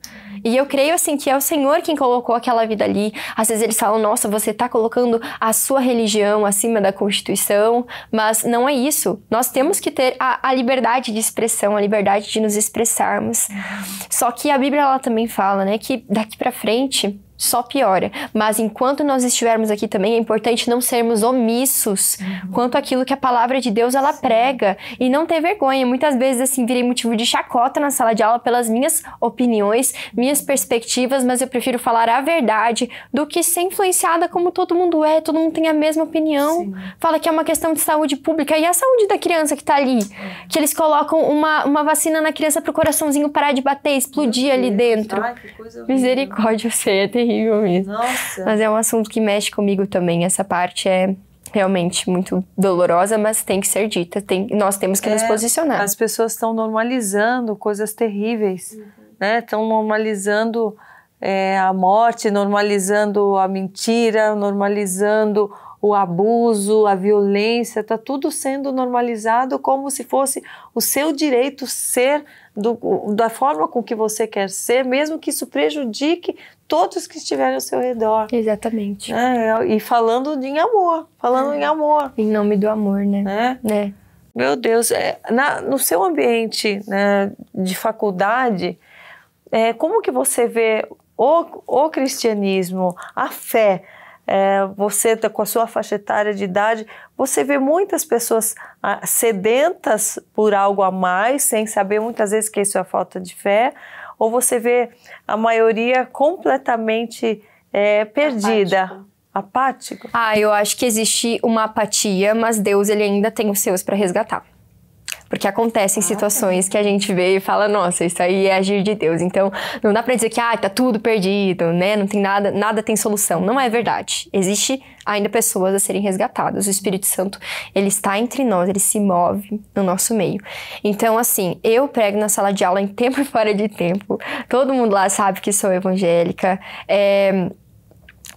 E eu creio assim que é o Senhor quem colocou aquela vida ali. Às vezes eles falam: "Nossa, você está colocando a sua religião acima da Constituição", mas não é isso. Nós temos que ter a, a liberdade de expressão, a liberdade de nos expressarmos. É. Só que a Bíblia ela também fala, né, que daqui para frente só piora. Mas enquanto nós estivermos aqui também, é importante não sermos omissos uhum. quanto aquilo que a palavra de Deus ela Sim. prega e não ter vergonha. Muitas vezes assim virei motivo de chacota na sala de aula pelas minhas opiniões, minhas perspectivas, mas eu prefiro falar a verdade do que ser influenciada como todo mundo é, todo mundo tem a mesma opinião. Sim. Fala que é uma questão de saúde pública e a saúde da criança que tá ali, é. que eles colocam uma, uma vacina na criança pro coraçãozinho parar de bater, explodir ali dentro. Ai, Misericórdia, você é terrível terrível mesmo. Nossa. Mas é um assunto que mexe comigo também. Essa parte é realmente muito dolorosa, mas tem que ser dita. Tem, nós temos que é, nos posicionar. As pessoas estão normalizando coisas terríveis, uhum. né? Estão normalizando é, a morte, normalizando a mentira, normalizando o abuso, a violência, está tudo sendo normalizado como se fosse o seu direito ser do, da forma com que você quer ser, mesmo que isso prejudique todos que estiveram ao seu redor. Exatamente. É, e falando de, em amor, falando é. em amor. Em nome do amor, né? né? Né? Meu Deus, é, na, no seu ambiente né, de faculdade, é, como que você vê o, o cristianismo, a fé? É, você tá com a sua faixa etária de idade, você vê muitas pessoas ah, sedentas por algo a mais, sem saber muitas vezes que isso é falta de fé, ou você vê a maioria completamente é, perdida? Apático. Apático? Ah, eu acho que existe uma apatia, mas Deus ele ainda tem os seus para resgatar. Porque acontecem ah, situações tá. que a gente vê e fala, nossa, isso aí é agir de Deus. Então, não dá para dizer que ah, tá tudo perdido, né? Não tem nada, nada tem solução. Não é verdade. Existe ainda pessoas a serem resgatadas. O Espírito Santo, ele está entre nós, ele se move no nosso meio. Então, assim, eu prego na sala de aula em tempo e fora de tempo. Todo mundo lá sabe que sou evangélica. É...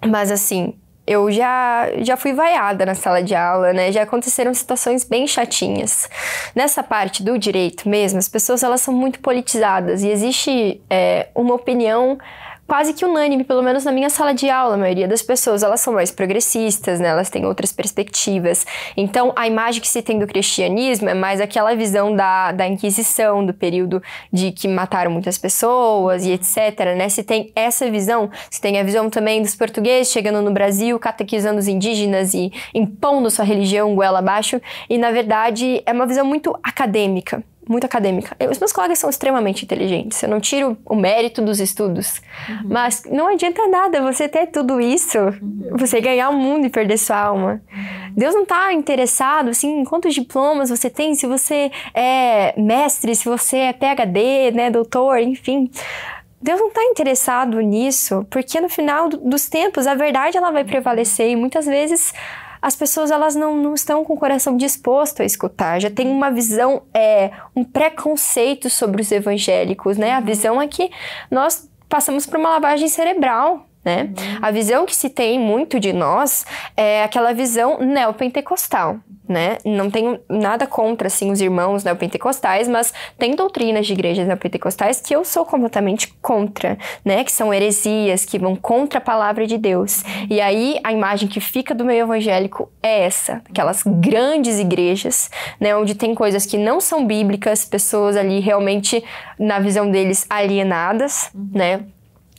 Mas, assim, eu já, já fui vaiada na sala de aula, né? Já aconteceram situações bem chatinhas. Nessa parte do direito mesmo, as pessoas elas são muito politizadas e existe é, uma opinião quase que unânime, pelo menos na minha sala de aula, a maioria das pessoas, elas são mais progressistas, né? Elas têm outras perspectivas. Então, a imagem que se tem do cristianismo é mais aquela visão da, da Inquisição, do período de que mataram muitas pessoas e etc, né? Se tem essa visão, se tem a visão também dos portugueses chegando no Brasil, catequizando os indígenas e impondo sua religião goela abaixo, e na verdade é uma visão muito acadêmica, muito acadêmica. Eu, os meus colegas são extremamente inteligentes, eu não tiro o mérito dos estudos. Uhum. Mas não adianta nada você ter tudo isso, uhum. você ganhar o mundo e perder sua alma. Uhum. Deus não está interessado assim, em quantos diplomas você tem, se você é mestre, se você é PhD, né, doutor, enfim. Deus não está interessado nisso, porque no final dos tempos a verdade ela vai uhum. prevalecer e muitas vezes as pessoas elas não, não estão com o coração disposto a escutar, já tem uma visão, é, um preconceito sobre os evangélicos, né? A uhum. visão é que nós passamos por uma lavagem cerebral né? Uhum. A visão que se tem muito de nós é aquela visão neopentecostal. Né? Não tenho nada contra assim, os irmãos neopentecostais, mas tem doutrinas de igrejas neopentecostais que eu sou completamente contra, né? que são heresias, que vão contra a palavra de Deus. Uhum. E aí a imagem que fica do meio evangélico é essa: aquelas grandes igrejas, né? onde tem coisas que não são bíblicas, pessoas ali realmente, na visão deles, alienadas. Uhum. Né?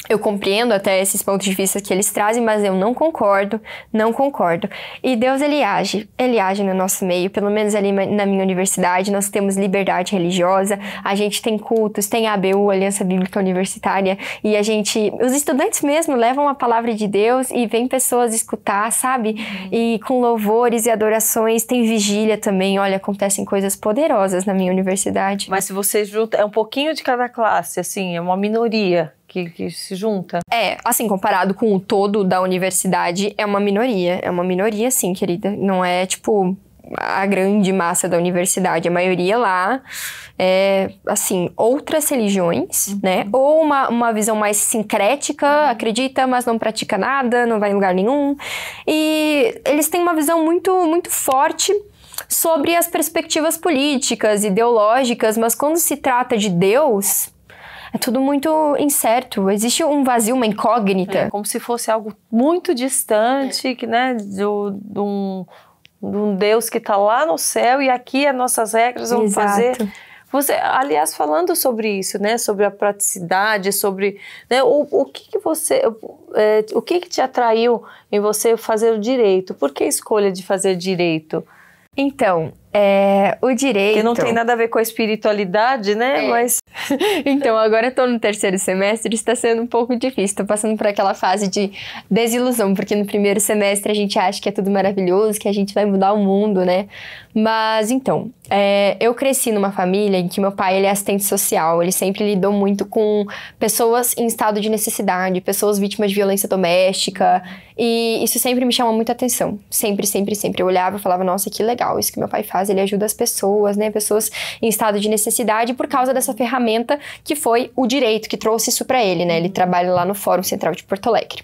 Eu compreendo até esses pontos de vista que eles trazem, mas eu não concordo, não concordo. E Deus ele age, ele age no nosso meio, pelo menos ali na minha universidade, nós temos liberdade religiosa, a gente tem cultos, tem ABU, Aliança Bíblica Universitária, e a gente, os estudantes mesmo levam a palavra de Deus e vem pessoas escutar, sabe? E com louvores e adorações, tem vigília também, olha, acontecem coisas poderosas na minha universidade. Mas se você junta, é um pouquinho de cada classe, assim, é uma minoria que, que se junta. É, assim, comparado com o todo da universidade, é uma minoria. É uma minoria, sim, querida. Não é, tipo, a grande massa da universidade. A maioria lá é, assim, outras religiões, uhum. né? Ou uma, uma visão mais sincrética, uhum. acredita, mas não pratica nada, não vai em lugar nenhum. E eles têm uma visão muito, muito forte sobre as perspectivas políticas, ideológicas, mas quando se trata de Deus, é tudo muito incerto. Existe um vazio, uma incógnita. É, como se fosse algo muito distante, é. que, né, de, de um, de um Deus que está lá no céu e aqui as nossas regras vão Exato. fazer. Você, aliás, falando sobre isso, né, sobre a praticidade, sobre né, o, o que, que você, é, o que, que te atraiu em você fazer o direito? Por que a escolha de fazer direito? Então, é, o direito. Que não tem nada a ver com a espiritualidade, né? É. Mas. [laughs] então, agora eu tô no terceiro semestre, está sendo um pouco difícil. Tô passando por aquela fase de desilusão, porque no primeiro semestre a gente acha que é tudo maravilhoso, que a gente vai mudar o mundo, né? Mas então, é, eu cresci numa família em que meu pai ele é assistente social, ele sempre lidou muito com pessoas em estado de necessidade, pessoas vítimas de violência doméstica, e isso sempre me chamou muita atenção. Sempre, sempre, sempre. Eu olhava e falava, nossa, que legal isso que meu pai faz faz, ele ajuda as pessoas, né, pessoas em estado de necessidade por causa dessa ferramenta que foi o direito que trouxe isso para ele, né? Ele trabalha lá no Fórum Central de Porto Alegre.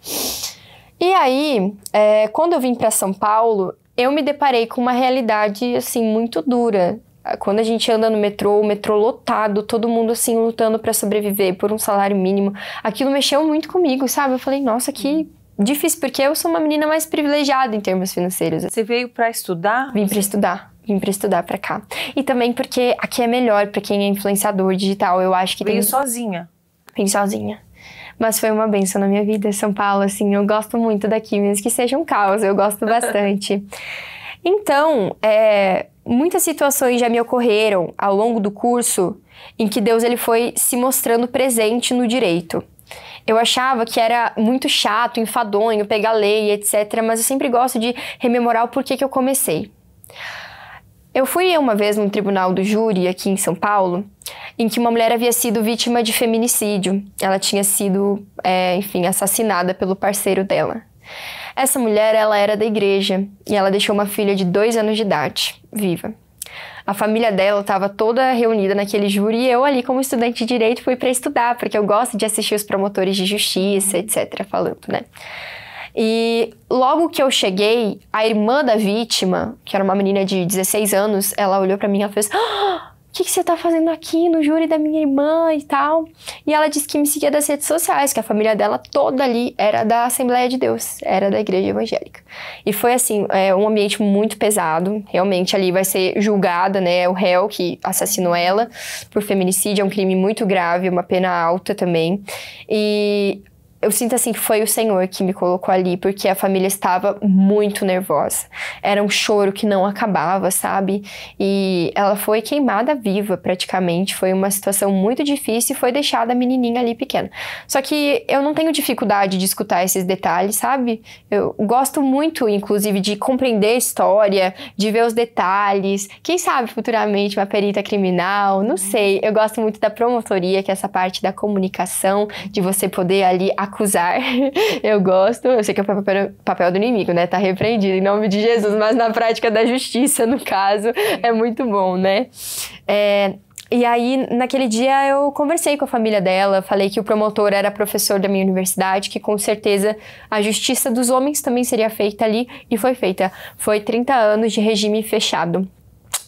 E aí, é, quando eu vim para São Paulo, eu me deparei com uma realidade assim muito dura. Quando a gente anda no metrô, o metrô lotado, todo mundo assim lutando para sobreviver por um salário mínimo, aquilo mexeu muito comigo, sabe? Eu falei, nossa, que difícil, porque eu sou uma menina mais privilegiada em termos financeiros. Você veio para estudar? Vim para estudar vim para estudar para cá. E também porque aqui é melhor para quem é influenciador digital. Eu acho que Veio tem... sozinha. Vim sozinha. Mas foi uma benção na minha vida, São Paulo, assim, eu gosto muito daqui, mesmo que seja um caos, eu gosto bastante. [laughs] então, é, muitas situações já me ocorreram ao longo do curso em que Deus ele foi se mostrando presente no direito. Eu achava que era muito chato, enfadonho, pegar lei, etc. Mas eu sempre gosto de rememorar o porquê que eu comecei. Eu fui uma vez num tribunal do júri aqui em São Paulo, em que uma mulher havia sido vítima de feminicídio. Ela tinha sido, é, enfim, assassinada pelo parceiro dela. Essa mulher, ela era da igreja e ela deixou uma filha de dois anos de idade, viva. A família dela estava toda reunida naquele júri e eu ali como estudante de direito fui para estudar, porque eu gosto de assistir os promotores de justiça, etc, falando, né? E logo que eu cheguei, a irmã da vítima, que era uma menina de 16 anos, ela olhou para mim e fez: ah, o que, que, você tá fazendo aqui no júri da minha irmã e tal? E ela disse que me seguia das redes sociais, que a família dela toda ali era da Assembleia de Deus, era da Igreja Evangélica. E foi assim, é, um ambiente muito pesado. Realmente ali vai ser julgada, né, o réu que assassinou ela por feminicídio, é um crime muito grave, uma pena alta também. E eu sinto assim que foi o Senhor que me colocou ali, porque a família estava muito nervosa. Era um choro que não acabava, sabe? E ela foi queimada viva praticamente. Foi uma situação muito difícil e foi deixada a menininha ali pequena. Só que eu não tenho dificuldade de escutar esses detalhes, sabe? Eu gosto muito, inclusive, de compreender a história, de ver os detalhes. Quem sabe futuramente uma perita criminal, não sei. Eu gosto muito da promotoria, que é essa parte da comunicação, de você poder ali acompanhar acusar. [laughs] Eu gosto, eu sei que é o papel do inimigo, né? Tá repreendido em nome de Jesus, mas na prática da justiça, no caso, é muito bom, né? É, e aí, naquele dia, eu conversei com a família dela, falei que o promotor era professor da minha universidade, que com certeza a justiça dos homens também seria feita ali, e foi feita. Foi 30 anos de regime fechado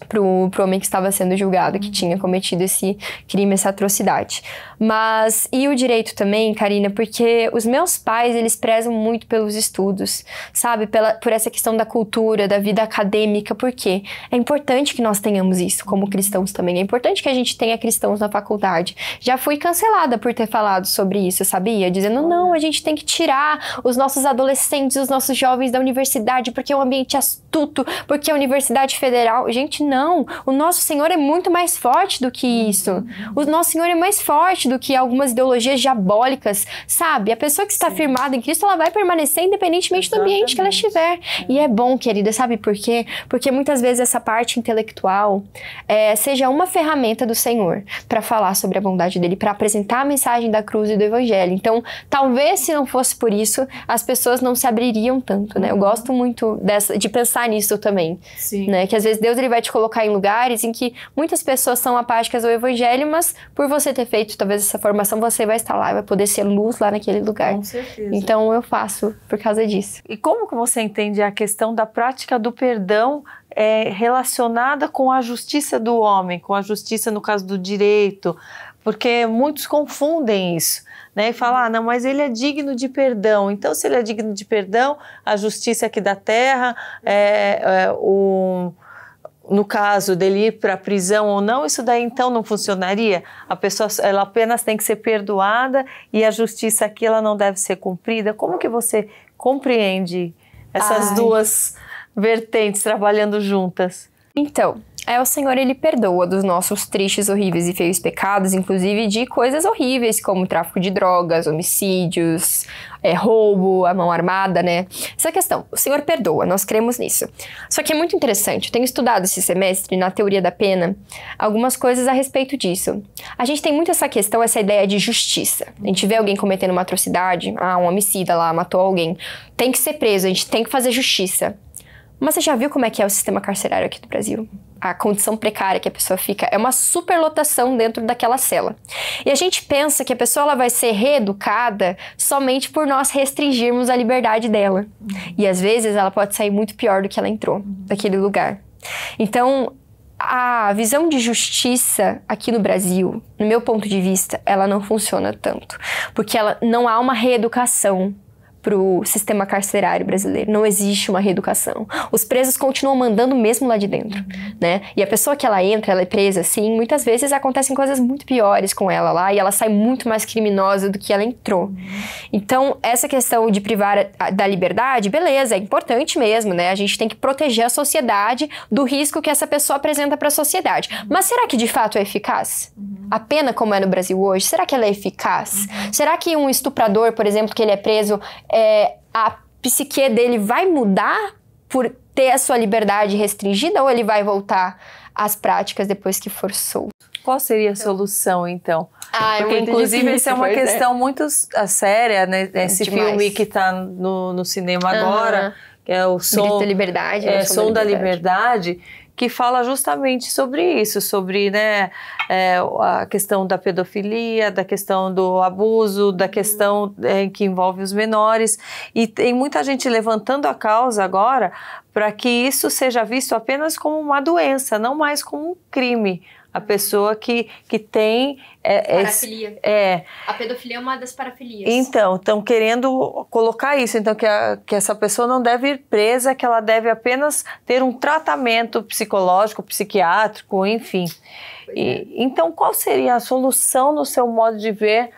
pro, o homem que estava sendo julgado, que tinha cometido esse crime, essa atrocidade. Mas, e o direito também, Karina, porque os meus pais, eles prezam muito pelos estudos, sabe? Pela, por essa questão da cultura, da vida acadêmica, porque é importante que nós tenhamos isso como cristãos também. É importante que a gente tenha cristãos na faculdade. Já fui cancelada por ter falado sobre isso, sabia? Dizendo, não, a gente tem que tirar os nossos adolescentes, os nossos jovens da universidade, porque é um ambiente astuto, porque é a Universidade Federal. Gente, não não, o nosso Senhor é muito mais forte do que isso. O nosso Senhor é mais forte do que algumas ideologias diabólicas, sabe? A pessoa que está Sim. firmada em Cristo, ela vai permanecer independentemente Exatamente. do ambiente que ela estiver. E é bom, querida, sabe por quê? Porque muitas vezes essa parte intelectual é, seja uma ferramenta do Senhor para falar sobre a bondade dele, para apresentar a mensagem da cruz e do evangelho. Então, talvez se não fosse por isso, as pessoas não se abririam tanto, né? Eu uhum. gosto muito dessa, de pensar nisso também, Sim. né? Que às vezes Deus ele vai te colocar em lugares em que muitas pessoas são apáticas ao evangelho, mas por você ter feito talvez essa formação, você vai estar lá, vai poder ser luz lá naquele lugar. Com certeza. Então eu faço por causa disso. E como que você entende a questão da prática do perdão é, relacionada com a justiça do homem, com a justiça no caso do direito? Porque muitos confundem isso né? E falar, ah, não, mas ele é digno de perdão. Então, se ele é digno de perdão, a justiça aqui da terra, é, é o, no caso dele ir para a prisão ou não, isso daí então não funcionaria? A pessoa ela apenas tem que ser perdoada e a justiça aqui ela não deve ser cumprida? Como que você compreende essas Ai. duas vertentes trabalhando juntas? Então, é o Senhor ele perdoa dos nossos tristes, horríveis e feios pecados, inclusive de coisas horríveis como tráfico de drogas, homicídios, é, roubo, a mão armada, né? Essa questão, o Senhor perdoa, nós cremos nisso. Só que é muito interessante, eu tenho estudado esse semestre, na teoria da pena, algumas coisas a respeito disso. A gente tem muito essa questão, essa ideia de justiça. A gente vê alguém cometendo uma atrocidade, ah, um homicida lá matou alguém, tem que ser preso, a gente tem que fazer justiça. Mas você já viu como é que é o sistema carcerário aqui do Brasil? A condição precária que a pessoa fica é uma superlotação dentro daquela cela. E a gente pensa que a pessoa ela vai ser reeducada somente por nós restringirmos a liberdade dela. E às vezes ela pode sair muito pior do que ela entrou, daquele lugar. Então, a visão de justiça aqui no Brasil, no meu ponto de vista, ela não funciona tanto, porque ela não há uma reeducação para o sistema carcerário brasileiro. Não existe uma reeducação. Os presos continuam mandando mesmo lá de dentro, né? E a pessoa que ela entra, ela é presa, assim, muitas vezes acontecem coisas muito piores com ela lá e ela sai muito mais criminosa do que ela entrou. Então, essa questão de privar da liberdade, beleza, é importante mesmo, né? A gente tem que proteger a sociedade do risco que essa pessoa apresenta para a sociedade. Mas será que de fato é eficaz? A pena como é no Brasil hoje, será que ela é eficaz? Será que um estuprador, por exemplo, que ele é preso, é, a psique dele vai mudar por ter a sua liberdade restringida ou ele vai voltar às práticas depois que for solto? Qual seria a solução, então? Ah, Porque, é inclusive, essa é uma questão é. muito séria, né? Esse Demais. filme que está no, no, cinema agora, uhum. que é o Som... Grito Liberdade. Né? É, Som da Liberdade. Da liberdade que fala justamente sobre isso, sobre né, é, a questão da pedofilia, da questão do abuso, da uhum. questão é, que envolve os menores. E tem muita gente levantando a causa agora para que isso seja visto apenas como uma doença, não mais como um crime. A pessoa que, que tem. É, Parafilia. É, a pedofilia é uma das parafilias. Então, estão querendo colocar isso. Então, que, a, que essa pessoa não deve ir presa, que ela deve apenas ter um tratamento psicológico, psiquiátrico, enfim. E, é. então, qual seria a solução no seu modo de ver?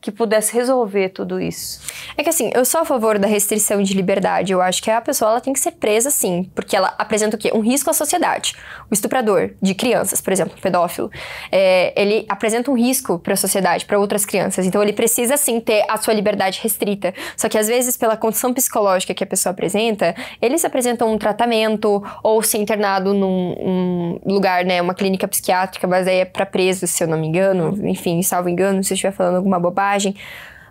que pudesse resolver tudo isso. É que assim, eu sou a favor da restrição de liberdade. Eu acho que a pessoa ela tem que ser presa sim, porque ela apresenta o quê? Um risco à sociedade. O estuprador de crianças, por exemplo, um pedófilo, é, ele apresenta um risco para a sociedade, para outras crianças. Então ele precisa sim ter a sua liberdade restrita. Só que às vezes pela condição psicológica que a pessoa apresenta, eles apresentam um tratamento ou ser internado num um lugar, né, uma clínica psiquiátrica, mas aí é para presos, se eu não me engano, enfim, salvo engano, se eu estiver falando alguma bobagem linguagem,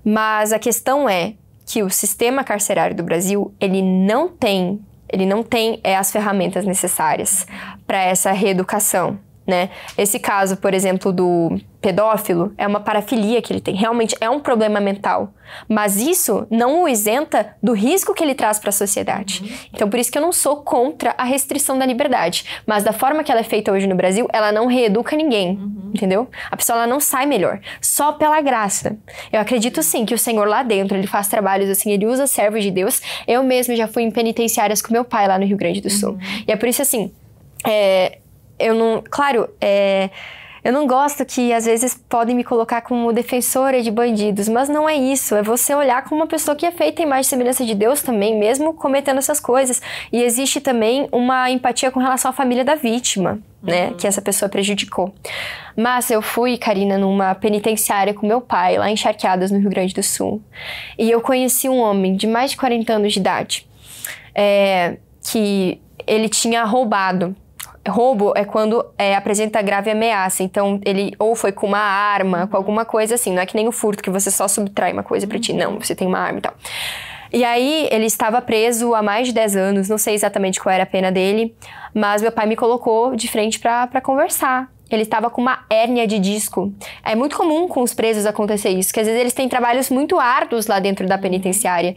mas a questão é que o sistema carcerário do Brasil, ele não tem, ele não tem é, as ferramentas necessárias para essa reeducação né? Esse caso, por exemplo, do pedófilo, é uma parafilia que ele tem. Realmente é um problema mental. Mas isso não o isenta do risco que ele traz para a sociedade. Uhum. Então, por isso que eu não sou contra a restrição da liberdade. Mas da forma que ela é feita hoje no Brasil, ela não reeduca ninguém, uhum. entendeu? A pessoa ela não sai melhor, só pela graça. Eu acredito sim que o Senhor lá dentro, ele faz trabalhos assim, ele usa servos de Deus. Eu mesmo já fui em penitenciárias com meu pai lá no Rio Grande do Sul. Uhum. E é por isso assim, é, eu não. Claro, é, eu não gosto que às vezes podem me colocar como defensora de bandidos, mas não é isso. É você olhar como uma pessoa que é feita em mais semelhança de Deus também, mesmo cometendo essas coisas. E existe também uma empatia com relação à família da vítima, né? Uhum. Que essa pessoa prejudicou. Mas eu fui, Karina, numa penitenciária com meu pai, lá em Charqueadas, no Rio Grande do Sul. E eu conheci um homem de mais de 40 anos de idade é, que ele tinha roubado roubo é quando é, apresenta grave ameaça. Então, ele ou foi com uma arma, com uhum. alguma coisa assim. Não é que nem o furto, que você só subtrai uma coisa para ti. Não, você tem uma arma e tal. E aí, ele estava preso há mais de 10 anos, não sei exatamente qual era a pena dele, mas meu pai me colocou de frente para conversar ele estava com uma hérnia de disco. É muito comum com os presos acontecer isso, que às vezes eles têm trabalhos muito árduos lá dentro da uhum. penitenciária.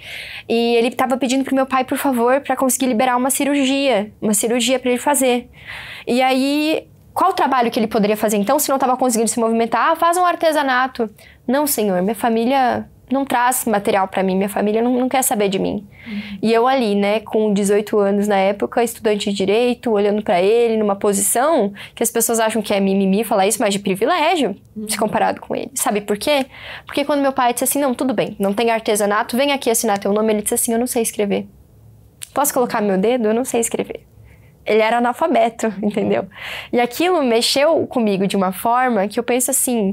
E ele estava pedindo pro meu pai, por favor, para conseguir liberar uma cirurgia, uma cirurgia para ele fazer. E aí, qual o trabalho que ele poderia fazer então se não estava conseguindo se movimentar? Ah, faz um artesanato. Não, senhor, minha família não traz material para mim, minha família não, não, quer saber de mim. Uhum. E eu ali, né, com 18 anos na época, estudante de direito, olhando para ele numa posição que as pessoas acham que é mimimi falar isso, mas de privilégio, uhum. se comparado com ele. Sabe por quê? Porque quando meu pai disse assim: "Não, tudo bem, não tem artesanato, vem aqui assinar teu nome", ele disse assim: "Eu não sei escrever. Posso colocar meu dedo? Eu não sei escrever." Ele era analfabeto, uhum. entendeu? E aquilo mexeu comigo de uma forma que eu penso assim,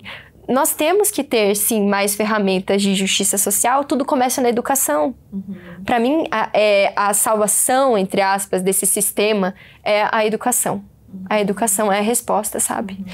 nós temos que ter, sim, mais ferramentas de justiça social. Tudo começa na educação. Uhum. Para mim, a, é, a salvação, entre aspas, desse sistema é a educação. A educação é a resposta, sabe? Uhum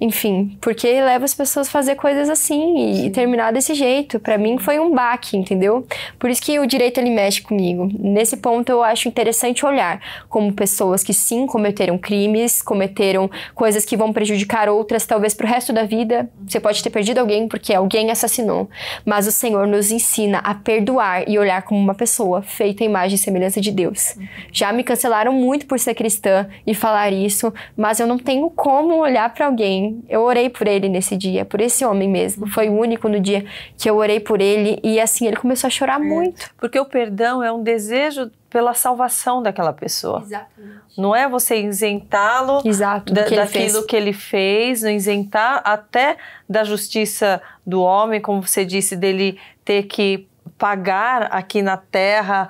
enfim, porque leva as pessoas a fazer coisas assim e, terminar desse jeito. Para mim foi um baque, entendeu? Por isso que o direito ele mexe comigo. Nesse ponto eu acho interessante olhar como pessoas que sim cometeram crimes, cometeram coisas que vão prejudicar outras talvez pro resto da vida. Você pode ter perdido alguém porque alguém assassinou, mas o Senhor nos ensina a perdoar e olhar como uma pessoa feita à imagem e semelhança de Deus. Uhum. Já me cancelaram muito por ser cristã e falar isso, mas eu não tenho como olhar para alguém eu orei por ele nesse dia, por esse homem mesmo. Foi o único no dia que eu orei por ele e assim ele começou a chorar é. muito. Porque o perdão é um desejo pela salvação daquela pessoa. Exatamente. Não é você isentá-lo da, daquilo fez. que ele fez, isentar até da justiça do homem, como você disse, dele ter que pagar aqui na terra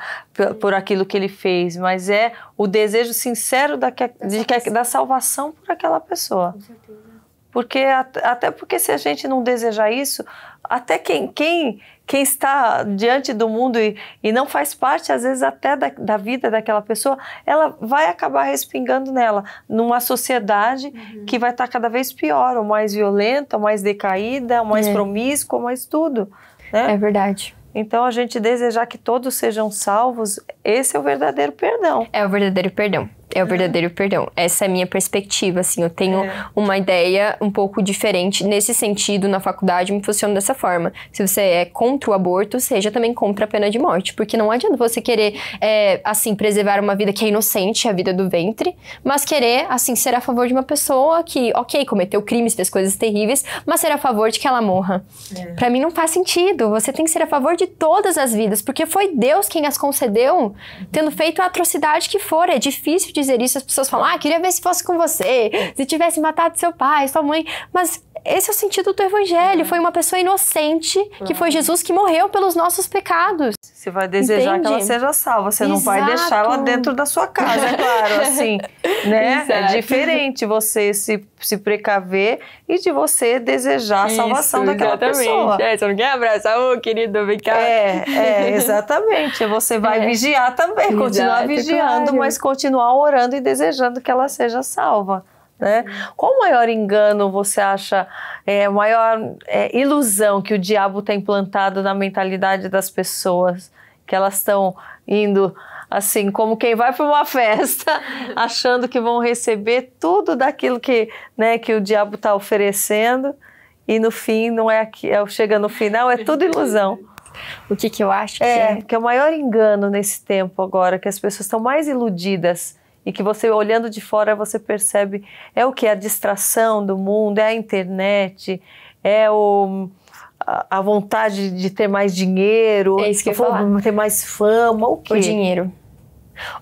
por aquilo que ele fez, mas é o desejo sincero da, que, da, salvação. Que, da salvação por aquela pessoa. Com certeza. Porque, até porque se a gente não desejar isso, até quem, quem, quem está diante do mundo e, e não faz parte, às vezes, até da, da vida daquela pessoa, ela vai acabar respingando nela, numa sociedade uhum. que vai estar cada vez pior, ou mais violenta, ou mais decaída, ou mais é. promíscua, ou mais tudo. Né? É verdade. Então, a gente desejar que todos sejam salvos, esse é o verdadeiro perdão. É o verdadeiro perdão é o verdadeiro perdão. Essa é a minha perspectiva, assim. Eu tenho é. uma ideia um pouco diferente nesse sentido, na faculdade, me funciona dessa forma. Se você é contra o aborto, seja também contra a pena de morte. Porque não adianta você querer, é, assim, preservar uma vida que é inocente, a vida do ventre, mas querer, assim, ser a favor de uma pessoa que, ok, cometeu crimes, fez coisas terríveis, mas ser a favor de que ela morra. É. Para mim não faz sentido. Você tem que ser a favor de todas as vidas, porque foi Deus quem as concedeu, tendo feito a atrocidade que for. É difícil de dizer isso, as pessoas falam: ah, queria ver se fosse com você, se tivesse matado seu pai, sua mãe. Mas esse é o sentido do evangelho. Uhum. Foi uma pessoa inocente, que foi uhum. Jesus que morreu pelos nossos pecados. Você vai desejar Entende? que ela seja salva, você Exato. não vai deixar ela dentro da sua casa, é claro, [laughs] assim, né? É diferente você se, se precaver e de você desejar a salvação Isso, daquela exatamente. pessoa. É, você não quer abraçar, ô oh, querido, vem cá. É, é, [laughs] exatamente. Você vai é. vigiar também, Exato, continuar é vigiando, claro. mas continuar orando e desejando que ela seja salva. Né? Uhum. Qual o maior engano você acha, é, a maior é, ilusão que o diabo tem implantado na mentalidade das pessoas? Que elas estão indo assim, como quem vai para uma [laughs] festa, achando que vão receber tudo daquilo que, né, que o diabo está oferecendo, e no fim não é aqui, é, chega no final, é tudo ilusão. O que, que eu acho que é, é? que é o maior engano nesse tempo agora, que as pessoas estão mais iludidas e que você olhando de fora você percebe é o que é a distração do mundo, é a internet, é o a, vontade de ter mais dinheiro, é isso que eu falo ter mais fama, o quê? O dinheiro.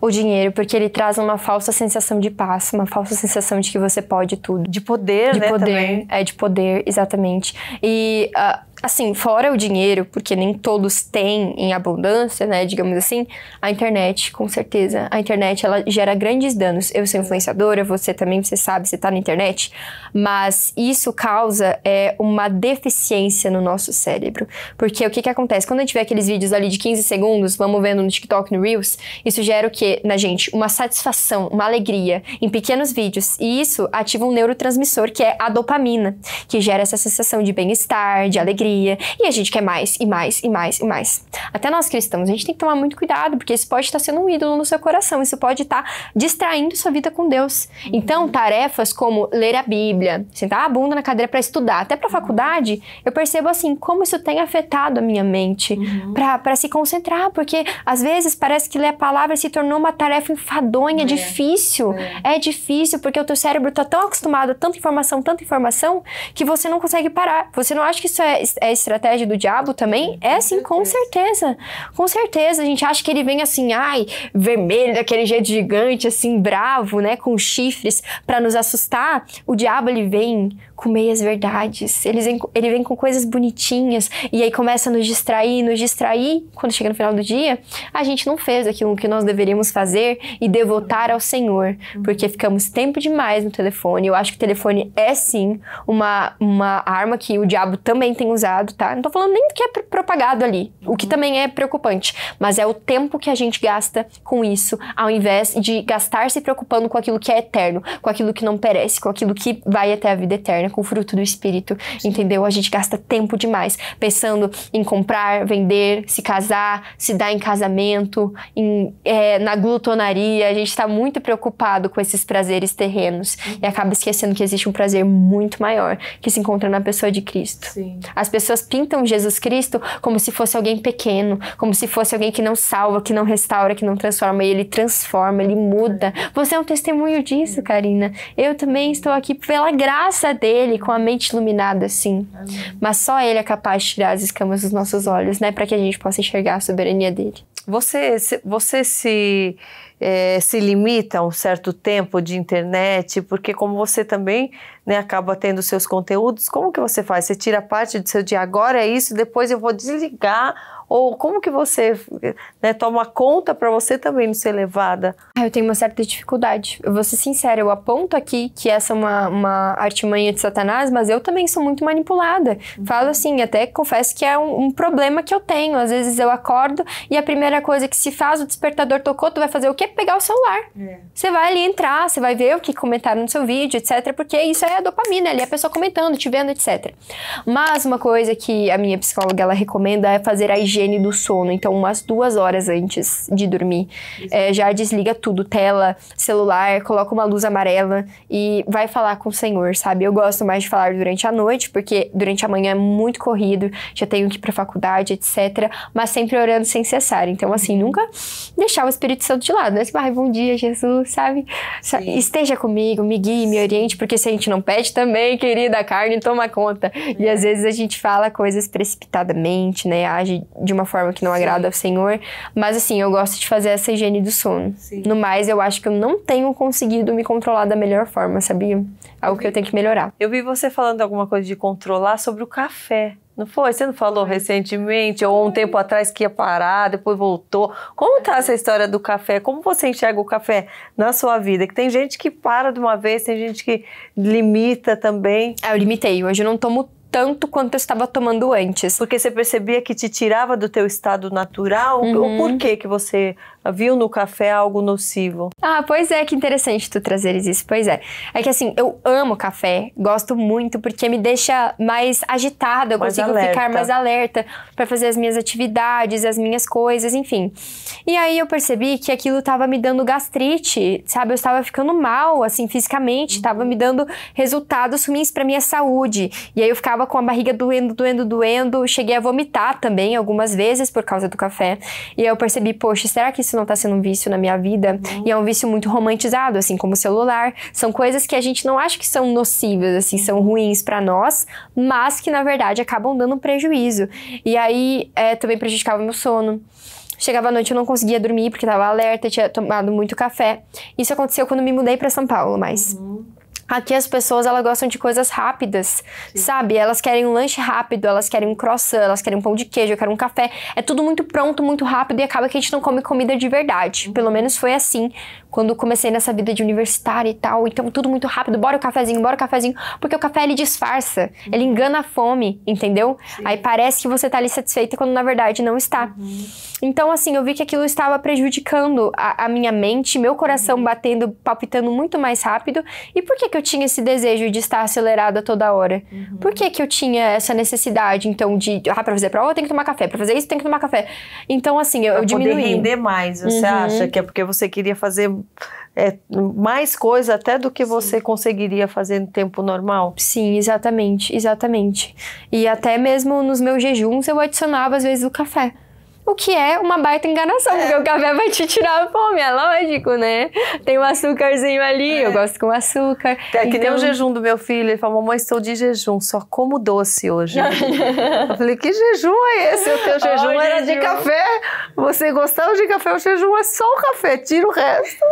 O dinheiro, porque ele traz uma falsa sensação de paz, uma falsa sensação de que você pode tudo. De poder, de né? Poder, também. É, de poder, exatamente. E ah, assim, fora o dinheiro, porque nem todos têm em abundância, né, digamos assim, a internet, com certeza, a internet ela gera grandes danos. Eu sou influenciadora, você também, você sabe, você tá na internet, mas isso causa é uma deficiência no nosso cérebro. Porque o que que acontece? Quando a gente vê aqueles vídeos ali de 15 segundos, vamos vendo no TikTok, no Reels, isso gera o que na gente? Uma satisfação, uma alegria em pequenos vídeos. E isso ativa um neurotransmissor que é a dopamina, que gera essa sensação de bem-estar, de alegria, alegria. E a gente quer mais e mais e mais e mais. Até nós cristãos, a gente tem que tomar muito cuidado, porque isso pode estar sendo um ídolo no seu coração, isso pode estar distraindo sua vida com Deus. Uhum. Então, tarefas como ler a Bíblia, sentar a bunda na cadeira para estudar, até para uhum. faculdade, eu percebo assim como isso tem afetado a minha mente uhum. para se concentrar, porque às vezes parece que ler a palavra se tornou uma tarefa enfadonha, é. difícil. É. é difícil porque o teu cérebro está tão acostumado a tanta informação, tanta informação, que você não consegue parar. Você não acha que isso é, é estratégia do diabo também? É sim, com certeza. Com certeza. A gente acha que ele vem assim, ai, vermelho, daquele jeito gigante, assim, bravo, né? Com chifres, para nos assustar. O diabo, ele vem com meias verdades. Eles vem, ele vem com coisas bonitinhas e aí começa a nos distrair, nos distrair. Quando chega no final do dia, a gente não fez aquilo que nós deveríamos fazer e devotar ao Senhor, uhum. porque ficamos tempo demais no telefone. Eu acho que o telefone é sim uma, uma arma que o diabo também tem usado, tá? Não tô falando nem do que é propagado ali, o que uhum. também é preocupante, mas é o tempo que a gente gasta com isso, ao invés de gastar se preocupando com aquilo que é eterno, com aquilo que não perece, com aquilo que vai até a vida eterna com o fruto do espírito, Sim. entendeu? A gente gasta tempo demais pensando em comprar, vender, se casar, se dar em casamento, em, é, na glutonaria. A gente está muito preocupado com esses prazeres terrenos uhum. e acaba esquecendo que existe um prazer muito maior que se encontra na pessoa de Cristo. Sim. As pessoas pintam Jesus Cristo como se fosse alguém pequeno, como se fosse alguém que não salva, que não restaura, que não transforma. E ele transforma, ele muda. É. Você é um testemunho disso, Karina. Eu também estou aqui pela graça dele ele com a mente iluminada, assim. Mas só ele é capaz de tirar as escamas dos nossos olhos, né? Para que a gente possa enxergar a soberania dele. Você, se, você se, é, se limita a um certo tempo de internet, porque como você também né, acaba tendo seus conteúdos, como que você faz? Você tira parte do seu dia agora, é isso, depois eu vou desligar ou como que você né, toma conta para você também não ser levada. Ah, eu tenho uma certa dificuldade. Eu vou ser sincera, eu aponto aqui que essa é uma, uma artimanha de Satanás, mas eu também sou muito manipulada. Uhum. Falo assim, até confesso que é um, um, problema que eu tenho. Às vezes eu acordo e a primeira coisa que se faz, o despertador tocou, tu vai fazer o quê? Pegar o celular. É. Você vai ali entrar, você vai ver o que comentaram no seu vídeo, etc. Porque isso é a dopamina, ali é a pessoa comentando, te vendo, etc. Mas uma coisa que a minha psicóloga ela recomenda é fazer a higiene do sono. Então, umas duas horas horas antes de dormir. É, já desliga tudo, tela, celular, coloca uma luz amarela e vai falar com o Senhor, sabe? Eu gosto mais de falar durante a noite, porque durante a manhã é muito corrido, já tenho que ir pra faculdade, etc. Mas sempre orando sem cessar. Então, assim, uhum. nunca deixar o Espírito Santo de lado, né? Se tipo, bom dia, Jesus, sabe? Sim. Esteja comigo, me guie, me oriente, porque se a gente não pede também, querida, a carne toma conta. É. E às vezes a gente fala coisas precipitadamente, né? Age de uma forma que não agrada Sim. ao Senhor. Mas assim, eu gosto de fazer essa higiene do sono. Sim. No mais, eu acho que eu não tenho conseguido me controlar da melhor forma, sabia? Algo que eu tenho que melhorar. Eu vi você falando alguma coisa de controlar sobre o café. Não foi? Você não falou recentemente ou um tempo atrás que ia parar, depois voltou. Como tá essa história do café? Como você enxerga o café na sua vida? Que tem gente que para de uma vez, tem gente que limita também. Ah, eu limitei. Hoje eu não tomo tanto quanto eu estava tomando antes. Porque você percebia que te tirava do teu estado natural? Uhum. O porquê que você viu no café algo nocivo. Ah, pois é, que interessante tu trazeres isso. Pois é. É que assim, eu amo café, gosto muito, porque me deixa mais agitada, eu mais consigo alerta. ficar mais alerta para fazer as minhas atividades, as minhas coisas, enfim. E aí eu percebi que aquilo tava me dando gastrite, sabe? Eu estava ficando mal, assim, fisicamente, uhum. tava me dando resultados ruins para minha saúde. E aí eu ficava com a barriga doendo, doendo, doendo, cheguei a vomitar também algumas vezes por causa do café. E aí eu percebi, poxa, será que isso não tá sendo um vício na minha vida. Uhum. E é um vício muito romantizado, assim como o celular. São coisas que a gente não acha que são nocivas, assim, uhum. são ruins para nós, mas que na verdade acabam dando um prejuízo. E aí é, também prejudicava o meu sono. Chegava à noite eu não conseguia dormir porque estava alerta, tinha tomado muito café. Isso aconteceu quando me mudei para São Paulo, mas. Uhum. Aqui as pessoas elas gostam de coisas rápidas, Sim. sabe? Elas querem um lanche rápido, elas querem um croissant, elas querem um pão de queijo, querem um café. É tudo muito pronto, muito rápido e acaba que a gente não come comida de verdade. Uhum. Pelo menos foi assim quando comecei nessa vida de universitária e tal. Então, tudo muito rápido, bora o cafezinho, bora o cafezinho. Porque o café, ele disfarça, uhum. ele engana a fome, entendeu? Sim. Aí parece que você tá ali satisfeita quando na verdade não está. Uhum. Então, assim, eu vi que aquilo estava prejudicando a, a minha mente, meu coração uhum. batendo, palpitando muito mais rápido. E por que que eu tinha esse desejo de estar acelerada toda hora? Uhum. Por que que eu tinha essa necessidade, então, de, ah, pra fazer prova, eu tenho que tomar café, pra fazer isso, eu tenho que tomar café. Então, assim, eu, pra eu diminuí. Pra poder render mais, você uhum. acha? Que é porque você queria fazer é mais coisa até do que você conseguiria fazer no tempo normal? Sim, exatamente, exatamente. E até mesmo nos meus jejuns eu adicionava às vezes o café. O que é uma baita enganação, é. porque o café vai te tirar a fome, é lógico, né? Tem um açúcarzinho ali, é. eu gosto com açúcar. É então... que nem o então jejum do meu filho, ele falou, mamãe, estou de jejum, só como doce hoje. eu falei, que jejum é esse? O teu jejum oh, era jejum. de café, você gostava de café, o jejum é só o café, tira o resto.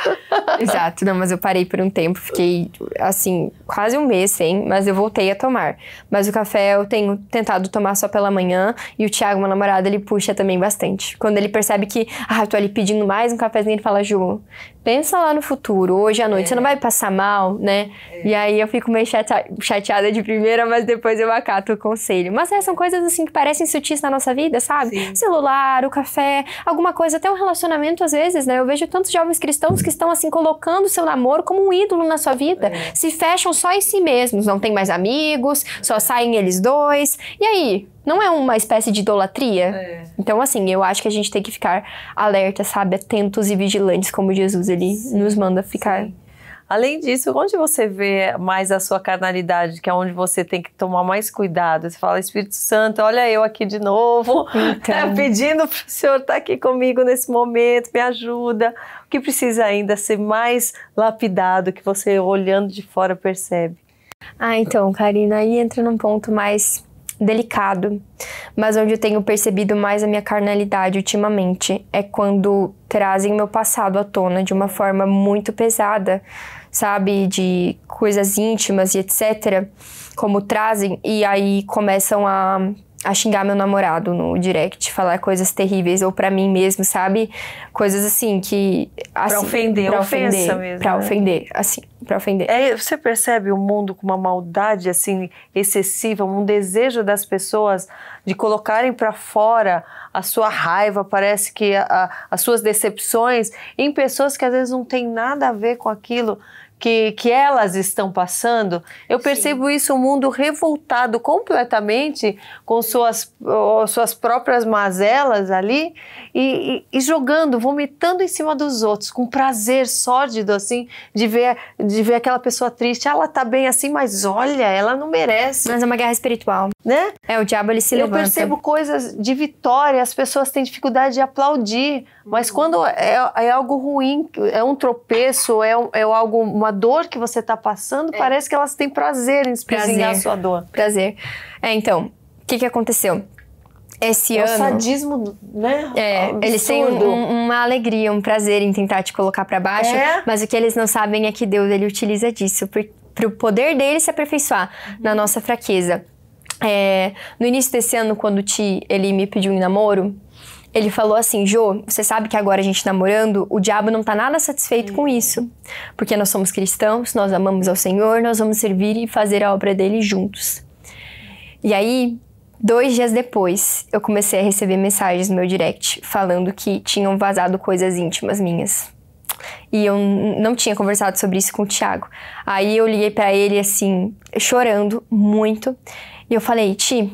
[laughs] Exato, não, mas eu parei por um tempo, fiquei assim, quase um mês sem, mas eu voltei a tomar. Mas o café eu tenho tentado tomar só pela manhã e o Thiago, meu namorado, ele puxa também bastante. Quando ele percebe que, ah, eu tô ali pedindo mais um cafezinho, ele fala, Ju, pensa lá no futuro, hoje à noite, é. você não é. vai passar mal, né? É. E aí eu fico meio chateada de primeira, mas depois eu acato o conselho. Mas é, são coisas assim que parecem sutis na nossa vida, sabe? Sim. Celular, o café, alguma coisa, até um relacionamento às vezes, né? Eu vejo tantos jovens cristãos que estão assim colocando o seu namoro como um ídolo na sua vida, é. se fecham só em si mesmos, não tem mais amigos, só saem eles dois. E aí, não é uma espécie de idolatria? É. Então assim, eu acho que a gente tem que ficar alerta, sabe, atentos e vigilantes como Jesus ele Sim. nos manda ficar. Sim. Além disso, onde você vê mais a sua carnalidade, que é onde você tem que tomar mais cuidado? Você fala, Espírito Santo, olha eu aqui de novo, [laughs] então. pedindo para o Senhor estar tá aqui comigo nesse momento, me ajuda. O que precisa ainda ser mais lapidado, que você olhando de fora percebe? Ah, então, Karina, aí entra num ponto mais delicado, mas onde eu tenho percebido mais a minha carnalidade ultimamente é quando trazem meu passado à tona de uma forma muito pesada, sabe? De coisas íntimas e etc. Como trazem, e aí começam a a xingar meu namorado no direct, falar coisas terríveis ou para mim mesmo, sabe? Coisas assim que assim, para ofender, pra ofender, mesmo, pra né? ofender, assim, para ofender. É, você percebe o mundo com uma maldade assim excessiva, um desejo das pessoas de colocarem para fora a sua raiva, parece que a, a, as suas decepções em pessoas que às vezes não tem nada a ver com aquilo que, que elas estão passando. Eu percebo Sim. isso, o um mundo revoltado completamente com suas, suas próprias mazelas ali e, e, e, jogando, vomitando em cima dos outros, com prazer sórdido, assim, de ver, de ver aquela pessoa triste. Ah, ela tá bem assim, mas olha, ela não merece. Mas é uma guerra espiritual. Né? É, o diabo ele se Eu levanta. Eu percebo coisas de vitória, as pessoas têm dificuldade de aplaudir, mas uhum. quando é, é algo ruim, é um tropeço, é, um, é algo, uma dor que você está passando, é. parece que elas têm prazer em espezinhar a sua dor. Prazer. É, então, o que, que aconteceu? Esse é ano. O sadismo, né? É, absurdo. eles têm um, uma alegria, um prazer em tentar te colocar para baixo, é. mas o que eles não sabem é que Deus ele utiliza disso para o poder dele se aperfeiçoar uhum. na nossa fraqueza. É, no início desse ano, quando o Ti ele me pediu em um namoro, ele falou assim: Jô, você sabe que agora a gente namorando, o diabo não tá nada satisfeito hum. com uhum. isso. Porque nós somos cristãos, nós amamos ao Senhor, nós vamos servir e fazer a obra dele juntos. E aí, Dois dias depois, eu comecei a receber mensagens no meu direct falando que tinham vazado coisas íntimas minhas. E eu não tinha conversado sobre isso com o Thiago. Aí eu liguei para ele assim, chorando muito, e eu falei: "Ti,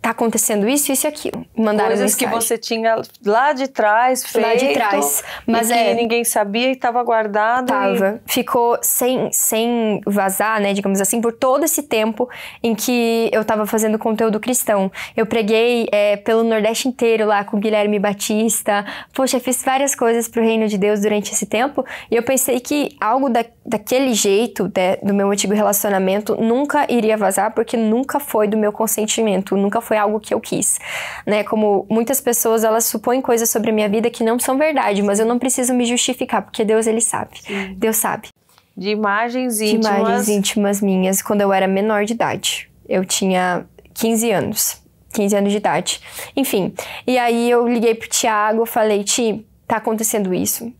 tá acontecendo isso, isso e aquilo. Mandaram Coisas mensagem. que você tinha lá de trás, feito. Lá de trás. Mas é, que ninguém sabia e tava guardado. Tava. E... Ficou sem, sem vazar, né, digamos assim, por todo esse tempo em que eu tava fazendo conteúdo cristão. Eu preguei é, pelo Nordeste inteiro lá com Guilherme Batista. Poxa, fiz várias coisas pro Reino de Deus durante esse tempo. E eu pensei que algo da, daquele jeito, né, do meu antigo relacionamento, nunca iria vazar, porque nunca foi do meu consentimento, nunca foi foi algo que eu quis, né? Como muitas pessoas elas supõem coisas sobre a minha vida que não são verdade, mas eu não preciso me justificar porque Deus ele sabe. Sim. Deus sabe. De imagens íntimas. De imagens íntimas minhas quando eu era menor de idade. Eu tinha 15 anos. 15 anos de idade. Enfim. E aí eu liguei pro Tiago, falei: "Ti, tá acontecendo isso.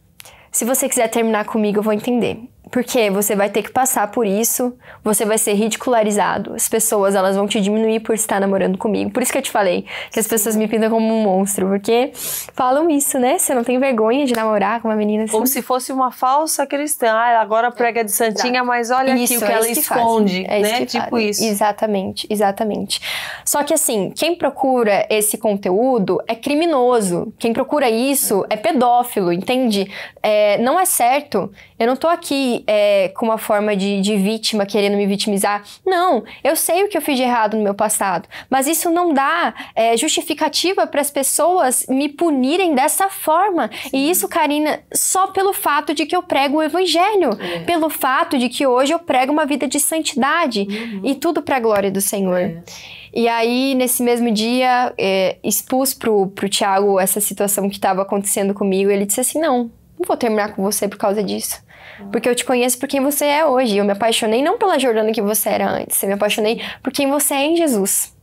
Se você quiser terminar comigo, eu vou entender. Porque você vai ter que passar por isso, você vai ser ridicularizado. As pessoas, elas vão te diminuir por estar namorando comigo. Por isso que eu te falei que as pessoas me pintam como um monstro, porque falam isso, né? Você não tem vergonha de namorar com uma menina assim. Como se fosse uma falsa cristã. Ah, ela agora é, prega de santinha, mas olha isso, aqui o que é ela que esconde, é né? Isso tipo isso. Exatamente, exatamente. Só que assim, quem procura esse conteúdo é criminoso. Quem procura isso é pedófilo, entende? É, não é certo. Eu não tô aqui é, com uma forma de, de vítima, querendo me vitimizar. Não, eu sei o que eu fiz de errado no meu passado, mas isso não dá é, justificativa para as pessoas me punirem dessa forma. Sim. E isso, Karina, só pelo fato de que eu prego o evangelho, é. pelo fato de que hoje eu prego uma vida de santidade uhum. e tudo para a glória do Senhor. É. E aí, nesse mesmo dia, é, expus pro, pro Tiago essa situação que estava acontecendo comigo. ele disse assim: Não, não vou terminar com você por causa disso. Porque eu te conheço por quem você é hoje. Eu me apaixonei não pela Jordana que você era antes, eu me apaixonei por quem você é em Jesus.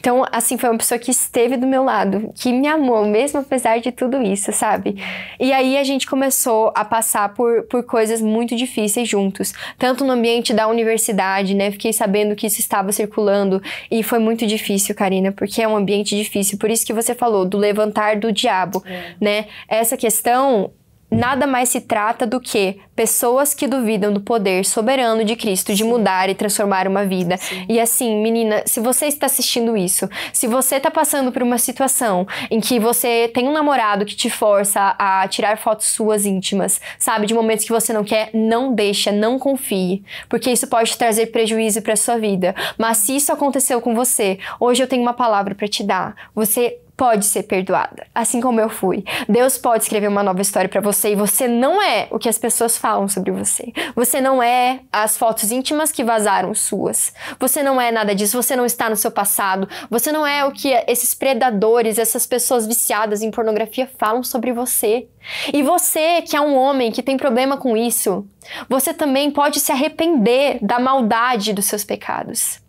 Então, assim, foi uma pessoa que esteve do meu lado, que me amou, mesmo apesar de tudo isso, sabe? E aí a gente começou a passar por, por coisas muito difíceis juntos, tanto no ambiente da universidade, né? Fiquei sabendo que isso estava circulando e foi muito difícil, Karina, porque é um ambiente difícil. Por isso que você falou do levantar do diabo, é. né? Essa questão nada mais se trata do que pessoas que duvidam do poder soberano de Cristo de mudar e transformar uma vida. Sim. E assim, menina, se você está assistindo isso, se você está passando por uma situação em que você tem um namorado que te força a tirar fotos suas íntimas, sabe, de momentos que você não quer, não deixa, não confie, porque isso pode trazer prejuízo para sua vida. Mas se isso aconteceu com você, hoje eu tenho uma palavra para te dar. Você pode ser perdoada, assim como eu fui. Deus pode escrever uma nova história para você e você não é o que as pessoas falam sobre você. Você não é as fotos íntimas que vazaram suas. Você não é nada disso, você não está no seu passado. Você não é o que esses predadores, essas pessoas viciadas em pornografia falam sobre você. E você, que é um homem que tem problema com isso, você também pode se arrepender da maldade dos seus pecados.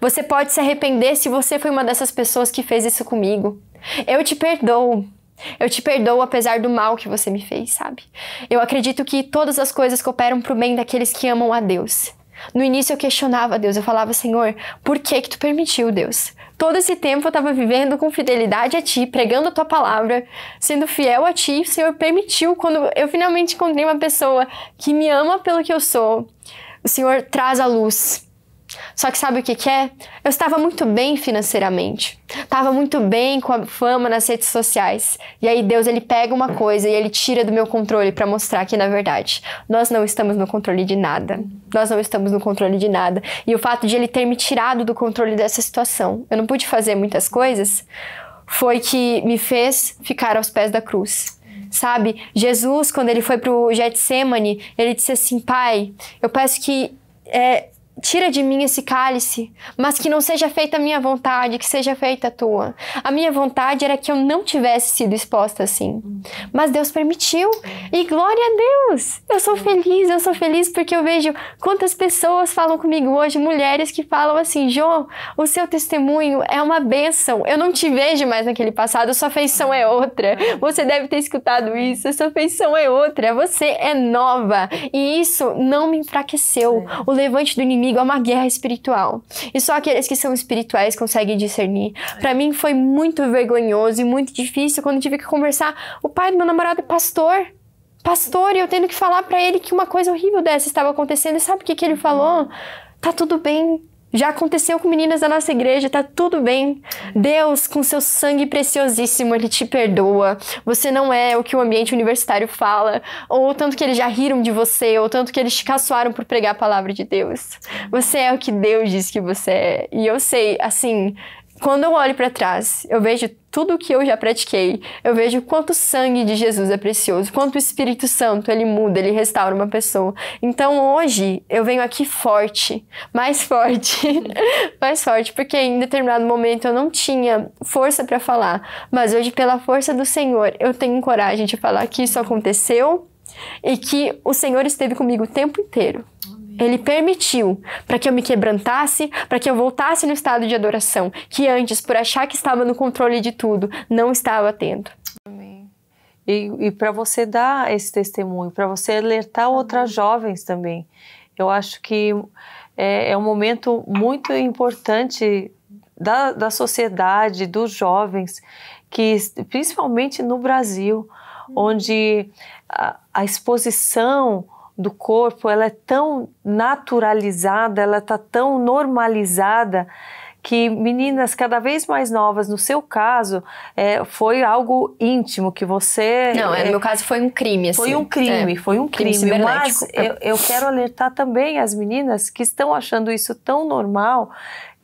Você pode se arrepender se você foi uma dessas pessoas que fez isso comigo. Eu te perdoo. Eu te perdoo apesar do mal que você me fez, sabe? Eu acredito que todas as coisas cooperam para o bem daqueles que amam a Deus. No início eu questionava Deus, eu falava, Senhor, por que que tu permitiu, Deus? Todo esse tempo eu estava vivendo com fidelidade a ti, pregando a tua palavra, sendo fiel a ti, o Senhor permitiu quando eu finalmente encontrei uma pessoa que me ama pelo que eu sou. O Senhor traz a luz, só que sabe o que, que é? Eu estava muito bem financeiramente, estava muito bem com a fama nas redes sociais. E aí Deus ele pega uma coisa e ele tira do meu controle para mostrar que na verdade nós não estamos no controle de nada. Nós não estamos no controle de nada. E o fato de ele ter me tirado do controle dessa situação, eu não pude fazer muitas coisas, foi que me fez ficar aos pés da cruz sabe? Jesus, quando ele foi pro Getsemane, ele disse assim, pai, eu peço que é, Tira de mim esse cálice, mas que não seja feita a minha vontade, que seja feita a tua. A minha vontade era que eu não tivesse sido exposta assim. Mas Deus permitiu. E glória a Deus! Eu sou feliz, eu sou feliz porque eu vejo quantas pessoas falam comigo hoje, mulheres que falam assim: Jô, o seu testemunho é uma bênção. Eu não te vejo mais naquele passado, sua feição é outra. Você deve ter escutado isso, sua feição é outra. Você é nova. E isso não me enfraqueceu. O levante do inimigo comigo, é uma guerra espiritual. E só aqueles que são espirituais conseguem discernir. Para mim foi muito vergonhoso e muito difícil quando tive que conversar. O pai do meu namorado é pastor. Pastor, e eu tendo que falar para ele que uma coisa horrível dessa estava acontecendo. E sabe o que, que ele falou? Tá tudo bem, já aconteceu com meninas da nossa igreja, tá tudo bem. Deus, com seu sangue preciosíssimo, ele te perdoa. Você não é o que o ambiente universitário fala, ou tanto que eles já riram de você, ou tanto que eles te caçoaram por pregar a palavra de Deus. Você é o que Deus diz que você é. E eu sei, assim, quando eu olho para trás, eu vejo tudo o que eu já pratiquei, eu vejo quanto o sangue de Jesus é precioso, quanto o Espírito Santo ele muda, ele restaura uma pessoa. Então hoje eu venho aqui forte, mais forte, [laughs] mais forte, porque em determinado momento eu não tinha força para falar, mas hoje pela força do Senhor eu tenho coragem de falar que isso aconteceu e que o Senhor esteve comigo o tempo inteiro. Ele permitiu para que eu me quebrantasse, para que eu voltasse no estado de adoração, que antes, por achar que estava no controle de tudo, não estava tendo. E, e para você dar esse testemunho, para você alertar outras jovens também, eu acho que é, é um momento muito importante da, da sociedade, dos jovens, que principalmente no Brasil, uhum. onde a, a exposição do corpo, ela é tão naturalizada, ela está tão normalizada que meninas cada vez mais novas, no seu caso, é, foi algo íntimo que você. Não, é, no é, meu caso foi um crime. Assim. Foi um crime, é, foi um crime. crime mas eu, eu, quero alertar também as meninas que estão achando isso tão normal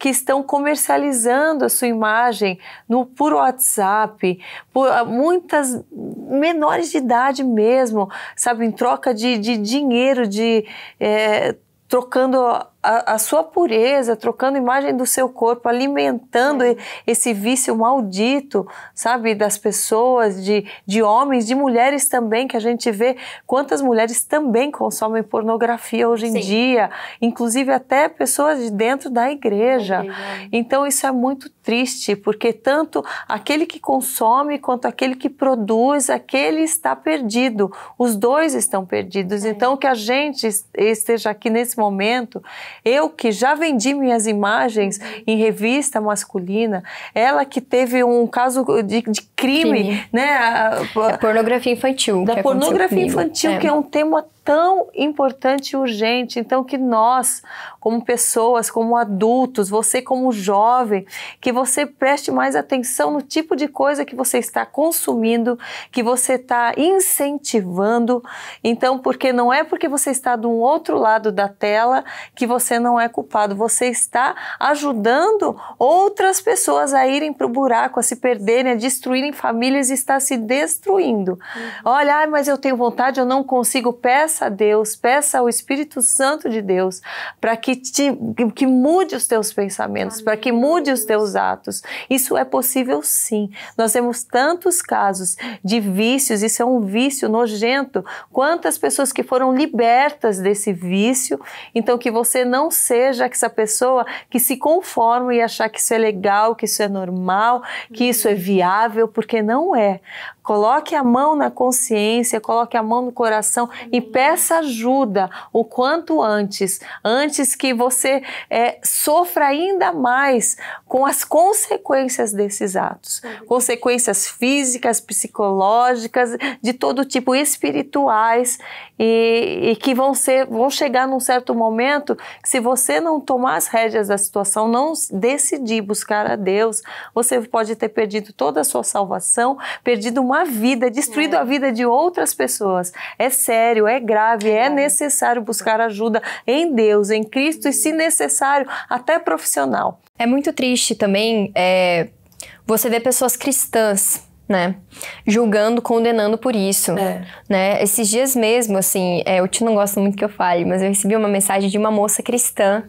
que estão comercializando a sua imagem no por WhatsApp, por ah, muitas menores de idade mesmo, sabe, em troca de, de dinheiro, de é, trocando a, a, sua pureza, trocando imagem do seu corpo, alimentando é. esse vício maldito, sabe, das pessoas, de, de homens, de mulheres também, que a gente vê quantas mulheres também consomem pornografia hoje em Sim. dia, inclusive até pessoas de dentro da igreja. É então isso é muito triste, porque tanto aquele que consome quanto aquele que produz, aquele está perdido. Os dois estão perdidos. É. Então que a gente esteja aqui nesse momento eu que já vendi minhas imagens uhum. em revista masculina, ela que teve um caso de, de crime, crime, né? A, a, a é pornografia infantil. Da pornografia infantil, é. que é um tema tão importante e urgente. Então, que nós, como pessoas, como adultos, você como jovem, que você preste mais atenção no tipo de coisa que você está consumindo, que você está incentivando. Então, porque não é porque você está do outro lado da tela que você não é culpado. Você está ajudando outras pessoas a irem para o buraco, a se perderem, a destruírem famílias e está se destruindo. Uhum. Olha, ah, mas eu tenho vontade, eu não consigo, peça peça a Deus, peça ao Espírito Santo de Deus para que, te, que mude os teus pensamentos, para que mude os teus atos. Isso é possível sim. Nós temos tantos casos de vícios, isso é um vício nojento. Quantas pessoas que foram libertas desse vício, então que você não seja essa pessoa que se conforma e achar que isso é legal, que isso é normal, que isso é uhum. viável, porque não é. Coloque a mão na consciência, coloque a mão no coração e peça ajuda o quanto antes, antes que você é, sofra ainda mais com as consequências desses atos consequências físicas, psicológicas, de todo tipo, espirituais e, e, que vão, ser, vão chegar num certo momento que, se você não tomar as rédeas da situação, não decidir buscar a Deus, você pode ter perdido toda a sua salvação, perdido uma a vida, destruído é. a vida de outras pessoas. É sério, é grave, é, é necessário buscar ajuda em Deus, em Cristo e, se necessário, até profissional. É muito triste também é, você ver pessoas cristãs né? Julgando, condenando por isso, é. né? Esses dias mesmo, assim, é, o tio não gosta muito que eu fale, mas eu recebi uma mensagem de uma moça cristã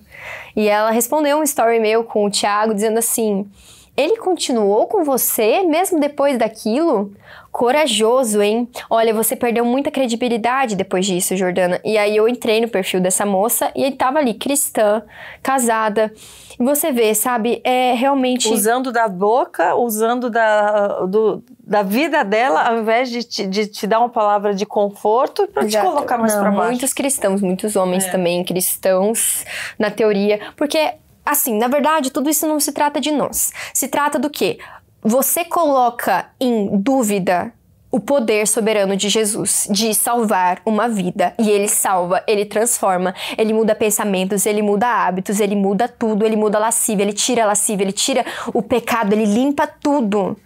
e ela respondeu um story meu com o Tiago dizendo assim: ele continuou com você mesmo depois daquilo? Corajoso, hein? Olha, você perdeu muita credibilidade depois disso, Jordana. E aí eu entrei no perfil dessa moça e ele tava ali, cristã, casada. E você vê, sabe? É realmente. Usando da boca, usando da, do, da vida dela, ao invés de te, de te dar uma palavra de conforto para te colocar mais Não, pra baixo. Muitos cristãos, muitos homens é. também cristãos, na teoria. Porque Assim, na verdade, tudo isso não se trata de nós. Se trata do que? Você coloca em dúvida o poder soberano de Jesus de salvar uma vida. E ele salva, ele transforma, ele muda pensamentos, ele muda hábitos, ele muda tudo, ele muda a lascívia, ele tira a lascívia, ele tira o pecado, ele limpa tudo.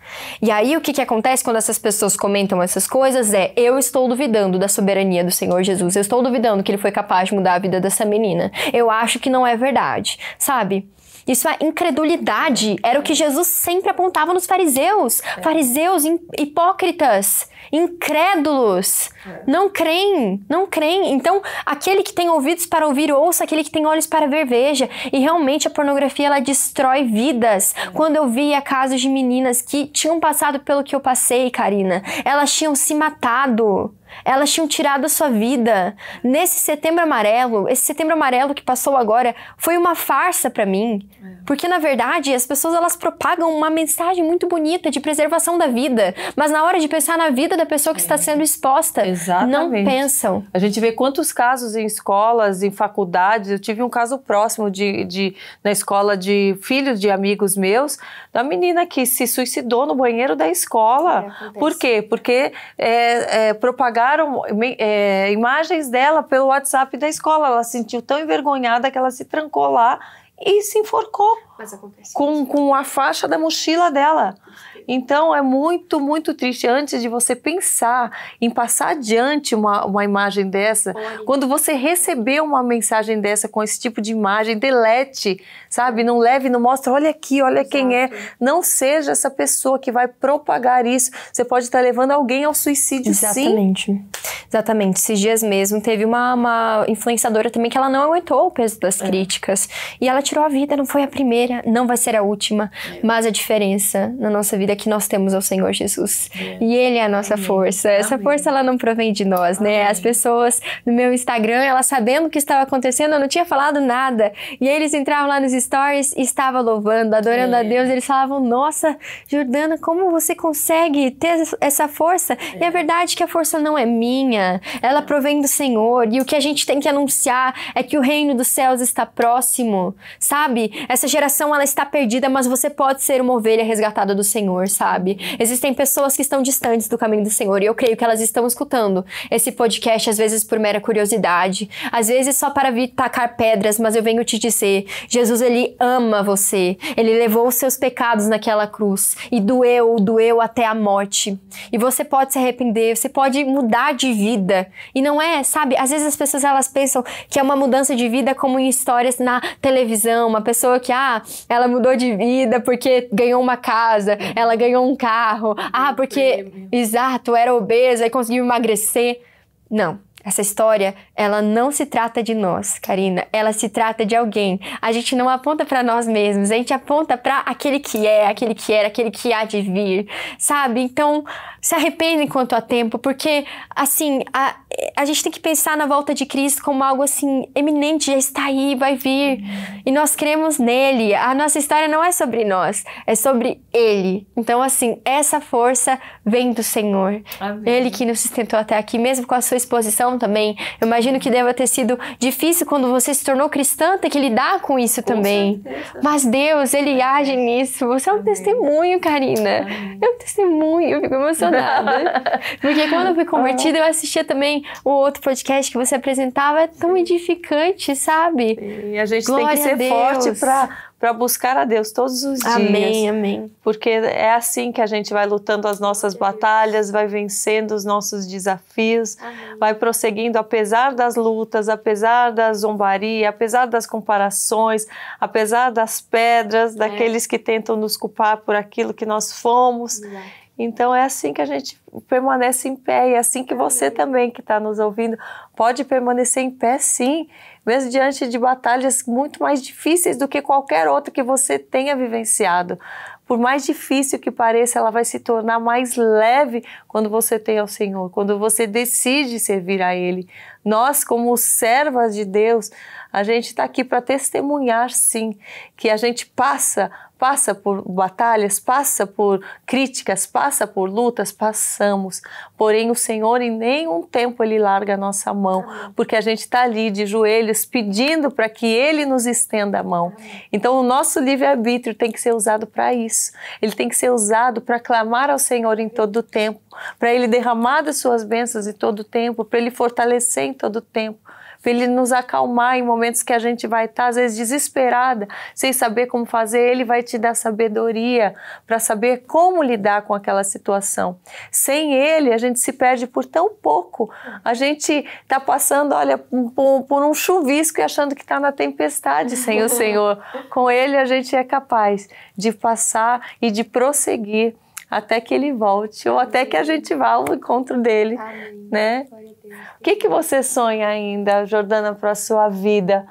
E aí o que, que acontece quando essas pessoas comentam essas coisas é: eu estou duvidando da soberania do Senhor Jesus, eu estou duvidando que ele foi capaz de mudar a vida dessa menina. Eu acho que não é verdade, sabe? Isso é incredulidade. Era o que Jesus sempre apontava nos fariseus. É. Fariseus hipócritas, incrédulos, é. não creem, não creem. Então, aquele que tem ouvidos para ouvir, ouça, aquele que tem olhos para ver, veja. E realmente a pornografia ela destrói vidas. É. Quando eu via casos de meninas que tinham passado pelo que eu passei, Karina, elas tinham se matado. Elas tinham tirado a sua vida. Nesse setembro amarelo, esse setembro amarelo que passou agora foi uma farsa para mim. Porque na verdade, as pessoas elas propagam uma mensagem muito bonita de preservação da vida, mas na hora de pensar na vida da pessoa que está sendo exposta, Exatamente. não pensam. A gente vê quantos casos em escolas, em faculdades. Eu tive um caso próximo de, de na escola de filhos de amigos meus, da menina que se suicidou no banheiro da escola. É, Por quê? Porque é, é propagar mandaram é, imagens dela pelo WhatsApp da escola. Ela se sentiu tão envergonhada que ela se trancou lá e se enforcou com, com a faixa da mochila dela. Então é muito, muito triste. Antes de você pensar em passar adiante uma, uma imagem dessa, quando você receber uma mensagem dessa com esse tipo de imagem, delete sabe? Não leve, não mostre, olha aqui, olha Exato. quem é. Não seja essa pessoa que vai propagar isso. Você pode estar levando alguém ao suicídio, Exatamente. sim. Exatamente. exatamente Esses dias mesmo teve uma, uma influenciadora também que ela não aguentou o peso das é. críticas. E ela tirou a vida, não foi a primeira, não vai ser a última. É. Mas a diferença na nossa vida é que nós temos ao Senhor Jesus. É. E Ele é a nossa força. Essa Amém. força ela não provém de nós, Amém. né? As pessoas no meu Instagram, elas sabendo o que estava acontecendo, eu não tinha falado nada. E eles entravam lá nos stories estava louvando, adorando é. a Deus, eles falavam: Nossa, Jordana, como você consegue ter essa força? É. E a é. verdade é que a força não é minha, ela é. provém do Senhor. E o que a gente tem que anunciar é que o reino dos céus está próximo, sabe? Essa geração ela está perdida, mas você pode ser uma ovelha resgatada do Senhor, sabe? Existem pessoas que estão distantes do caminho do Senhor e eu creio que elas estão escutando esse podcast, às vezes por mera curiosidade, às vezes só para vir tacar pedras, mas eu venho te dizer: Jesus, ele ele ama você. Ele levou os seus pecados naquela cruz e doeu, doeu até a morte. E você pode se arrepender, você pode mudar de vida. E não é, sabe? Às vezes as pessoas elas pensam que é uma mudança de vida como em histórias na televisão, uma pessoa que ah, ela mudou de vida porque ganhou uma casa, ela ganhou um carro, ah, porque exato, era obesa e conseguiu emagrecer. Não, essa história, ela não se trata de nós, Karina, ela se trata de alguém. A gente não aponta para nós mesmos, a gente aponta para aquele que é, aquele que era, aquele que há de vir, sabe? Então, se arrependa enquanto há tempo, porque assim, a a gente tem que pensar na volta de Cristo como algo assim eminente, já está aí, vai vir. E nós cremos nele. A nossa história não é sobre nós, é sobre ele. Então, assim, essa força vem do Senhor. Amém. Ele que nos sustentou até aqui, mesmo com a sua exposição também. Eu imagino que deva ter sido difícil quando você se tornou cristã ter que lidar com isso com também. Certeza. Mas Deus, ele Amém. age nisso. Você é um Amém. testemunho, Karina. É um testemunho, eu fico emocionada. [laughs] Porque quando eu fui convertida, eu assistia também o outro podcast que você apresentava é tão edificante, sabe? E a gente Glória tem que ser forte para buscar a Deus todos os dias. Amém, amém. Porque é assim que a gente vai lutando as nossas batalhas, vai vencendo os nossos desafios, amém. vai prosseguindo apesar das lutas, apesar da zombaria, apesar das comparações, apesar das pedras, é. daqueles que tentam nos culpar por aquilo que nós fomos. Exato. Então é assim que a gente permanece em pé e é assim que você também que está nos ouvindo pode permanecer em pé, sim, mesmo diante de batalhas muito mais difíceis do que qualquer outra que você tenha vivenciado. Por mais difícil que pareça, ela vai se tornar mais leve quando você tem ao Senhor, quando você decide servir a Ele. Nós, como servas de Deus, a gente está aqui para testemunhar, sim, que a gente passa, passa por batalhas, passa por críticas, passa por lutas, passamos. Porém, o Senhor em nenhum tempo ele larga a nossa mão, porque a gente está ali de joelhos pedindo para que Ele nos estenda a mão. Então, o nosso livre-arbítrio tem que ser usado para isso. Ele tem que ser usado para clamar ao Senhor em todo o tempo, para Ele derramar das suas bênçãos em todo o tempo, para Ele fortalecer em todo o tempo para ele nos acalmar em momentos que a gente vai estar, tá, às vezes, desesperada, sem saber como fazer. Ele vai te dar sabedoria para saber como lidar com aquela situação. Sem ele, a gente se perde por tão pouco. A gente está passando, olha, por, por, um chuvisco e achando que está na tempestade sem o Senhor. Com ele, a gente é capaz de passar e de prosseguir até que ele volte ou até que a gente vá ao encontro dele, Amém. né? O que, que você sonha ainda, Jordana, para a sua vida?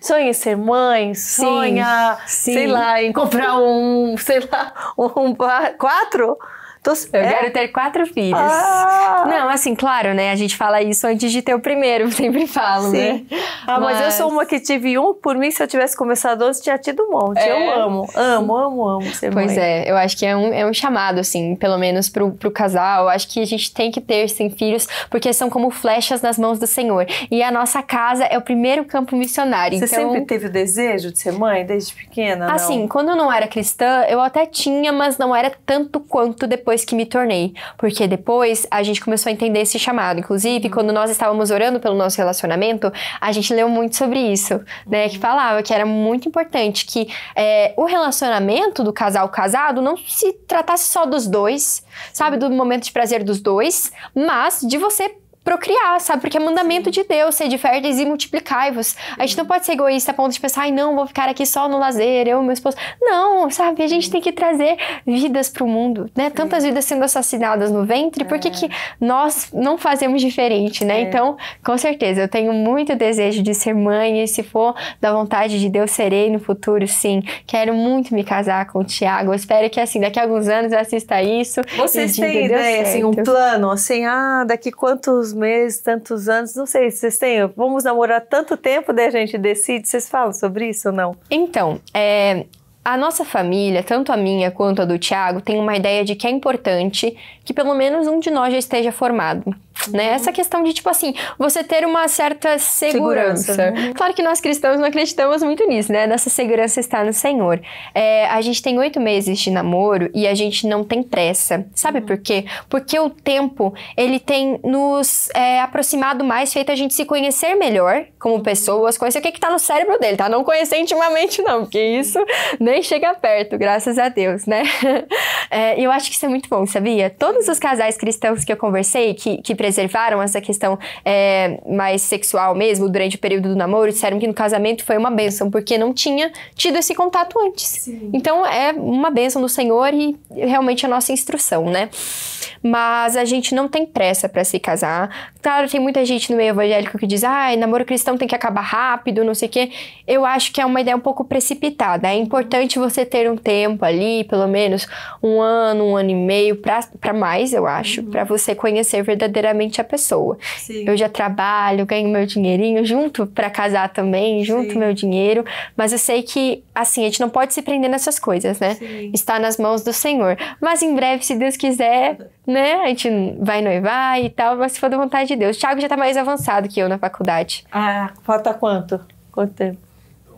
Sonha em ser mãe, sim, sonha, sim. sei lá, em comprar um, [laughs] sei lá, um quatro? Tô... Eu é? quero ter quatro filhos. Ah. Não, assim, claro, né? A gente fala isso antes de ter o primeiro, [laughs] sempre falo, Sim. né? Ah, mas... mas... eu sou uma que tive um, por mim, se eu tivesse começado antes, tinha tido um monte. É. Eu amo, amo, amo, amo ser pois mãe. Pois é, eu acho que é um, é um chamado, assim, pelo menos pro, pro casal. Eu acho que a gente tem que ter, sem filhos, porque são como flechas nas mãos do Senhor. E a nossa casa é o primeiro campo missionário. Você então... sempre teve o desejo de ser mãe, desde pequena? Assim, não? quando eu não era cristã, eu até tinha, mas não era tanto quanto depois depois que me tornei, porque depois a gente começou a entender esse chamado. Inclusive, quando nós estávamos orando pelo nosso relacionamento, a gente leu muito sobre isso, né? Que falava que era muito importante que é, o relacionamento do casal casado não se tratasse só dos dois, sabe, do momento de prazer dos dois, mas de você procriar, sabe? Porque é mandamento de Deus, ser de férteis e multiplicai-vos. A gente não pode ser egoísta a ponto de pensar, ai não, vou ficar aqui só no lazer, eu, meu esposo. Não, sabe? A gente tem que trazer vidas para o mundo, né? Tantas vidas sendo assassinadas no ventre, por que, é. que nós não fazemos diferente, né? É. Então, com certeza, eu tenho muito desejo de ser mãe e se for da vontade de Deus, serei no futuro, sim. Quero muito me casar com o Tiago. espero que, assim, daqui a alguns anos eu assista isso. Vocês têm ideia, assim, um plano, assim, ah, daqui quantos meses, tantos anos, não sei, vocês têm, vamos namorar tanto tempo, daí a gente decide, vocês falam sobre isso ou não? Então, é, a nossa família, tanto a minha quanto a do Tiago, tem uma ideia de que é importante que pelo menos um de nós já esteja formado. Né? Essa questão de, tipo assim, você ter uma certa segurança. segurança. Né? Claro que nós cristãos não acreditamos muito nisso, né? Nossa segurança está no Senhor. É, a gente tem oito meses de namoro e a gente não tem pressa. Sabe uhum. por quê? Porque o tempo, ele tem nos é, aproximado mais, feito a gente se conhecer melhor como uhum. pessoas, conhecer o que é está no cérebro dele, tá? Não conhecer intimamente, não, porque isso [laughs] nem chega perto, graças a Deus, né? [laughs] é, eu acho que isso é muito bom, sabia? Todos os casais cristãos que eu conversei, que, que preservaram essa questão é, mais sexual mesmo durante o período do namoro, disseram que no casamento foi uma bênção, porque não tinha tido esse contato antes. Sim. Então é uma bênção do Senhor e realmente a nossa instrução, né? Mas a gente não tem pressa para se casar. Claro, tem muita gente no meio evangélico que diz, ah, namoro cristão tem que acabar rápido, não sei o quê. Eu acho que é uma ideia um pouco precipitada. É importante você ter um tempo ali, pelo menos um ano, um ano e meio, para mais, eu acho, uhum. para você conhecer verdadeiramente frente a pessoa. Sim. Eu já trabalho, ganho meu dinheirinho, junto para casar também, junto Sim. meu dinheiro, mas eu sei que, assim, a gente não pode se prender nessas coisas, né? Sim. Está nas mãos do Senhor. Mas em breve, se Deus quiser, né, a gente vai noivar e tal, mas se for da vontade de Deus. O Thiago já tá mais avançado que eu na faculdade. Ah, falta quanto? Quanto tempo? Então,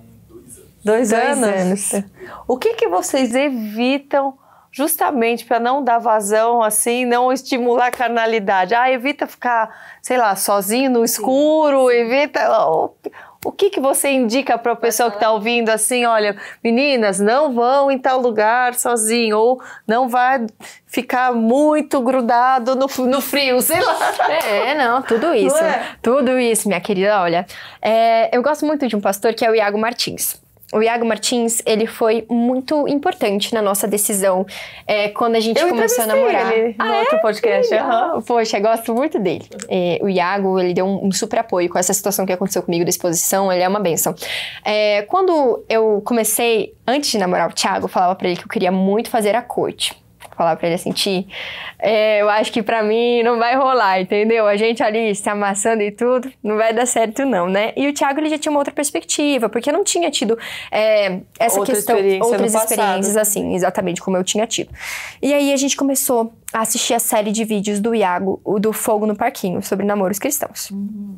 dois anos. Dois, anos. anos. O que que vocês evitam justamente para não dar vazão, assim, não estimular a carnalidade. Ah, evita ficar, sei lá, sozinho no escuro, Sim. evita. O, que, que você indica para a pessoa que está ouvindo assim, olha, meninas, não vão em tal lugar sozinho, ou não vai ficar muito grudado no, no frio, sei lá. É, não, tudo isso. Não é? Tudo isso, minha querida. Olha, é, eu gosto muito de um pastor que é o Iago Martins o Iago Martins, ele foi muito importante na nossa decisão é, quando a gente eu começou a namorar. Ele no ah, outro é? podcast. Uhum. Poxa, gosto muito dele. É, o Iago, ele deu um, super apoio com essa situação que aconteceu comigo da exposição, ele é uma benção. É, quando eu comecei, antes de namorar o Thiago, eu falava para ele que eu queria muito fazer a corte falar para ele assim, Ti, é, eu acho que para mim não vai rolar, entendeu? A gente ali se amassando e tudo, não vai dar certo não, né? E o Thiago, ele já tinha uma outra perspectiva, porque não tinha tido é, essa outra questão, experiência outras experiências assim, exatamente como eu tinha tido. E aí a gente começou a assistir a série de vídeos do Iago, o do Fogo no Parquinho, sobre namoros cristãos. Uhum.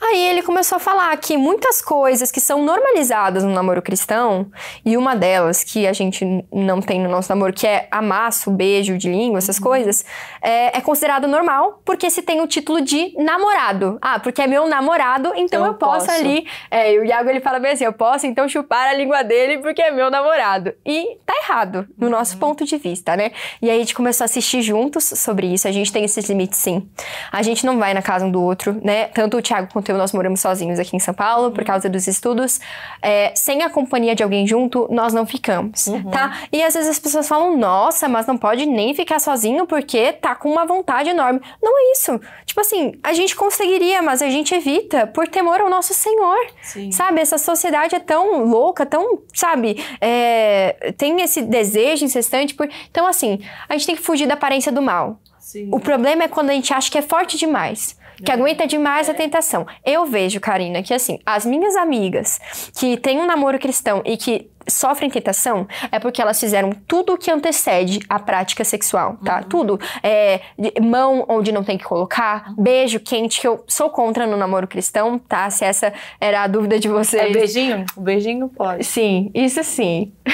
Aí ele começou a falar que muitas coisas que são normalizadas no namoro cristão, e uma delas que a gente não tem no nosso namoro, que é amasso, beijo de língua, essas uhum. coisas, é, é, considerado normal porque se tem o título de namorado. Ah, porque é meu namorado, então eu, eu posso, posso, ali. É, e o Iago ele fala bem assim: eu posso então chupar a língua dele porque é meu namorado. E tá errado, no nosso uhum. ponto de vista, né? E aí a gente começou a assistir refletir juntos sobre isso. A gente tem esses limites, sim. A gente não vai na casa um do outro, né? Tanto o Thiago quanto eu, nós moramos sozinhos aqui em São Paulo por uhum. causa dos estudos. É, sem a companhia de alguém junto, nós não ficamos, uhum. tá? E às vezes as pessoas falam, nossa, mas não pode nem ficar sozinho porque tá com uma vontade enorme. Não é isso. Tipo assim, a gente conseguiria, mas a gente evita por temor ao nosso Senhor. Sim. Sabe? Essa sociedade é tão louca, tão, sabe? É, tem esse desejo incessante. Por... Então, assim, a gente tem que fugir da aparência do mal. Sim. O problema é quando a gente acha que é forte demais. Que é. aguenta demais a tentação. Eu vejo, Karina, que assim, as minhas amigas que têm um namoro cristão e que sofrem tentação é porque elas fizeram tudo o que antecede a prática sexual, tá? Uhum. Tudo. É, mão onde não tem que colocar, uhum. beijo quente, que eu sou contra no namoro cristão, tá? Se essa era a dúvida de vocês. É beijinho? O beijinho pode. Sim, isso sim. [laughs]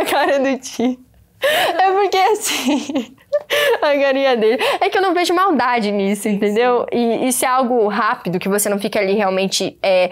a cara do Ti. [laughs] É porque assim. [laughs] A carinha dele. É que eu não vejo maldade nisso, entendeu? E, isso se é algo rápido, que você não fica ali realmente é,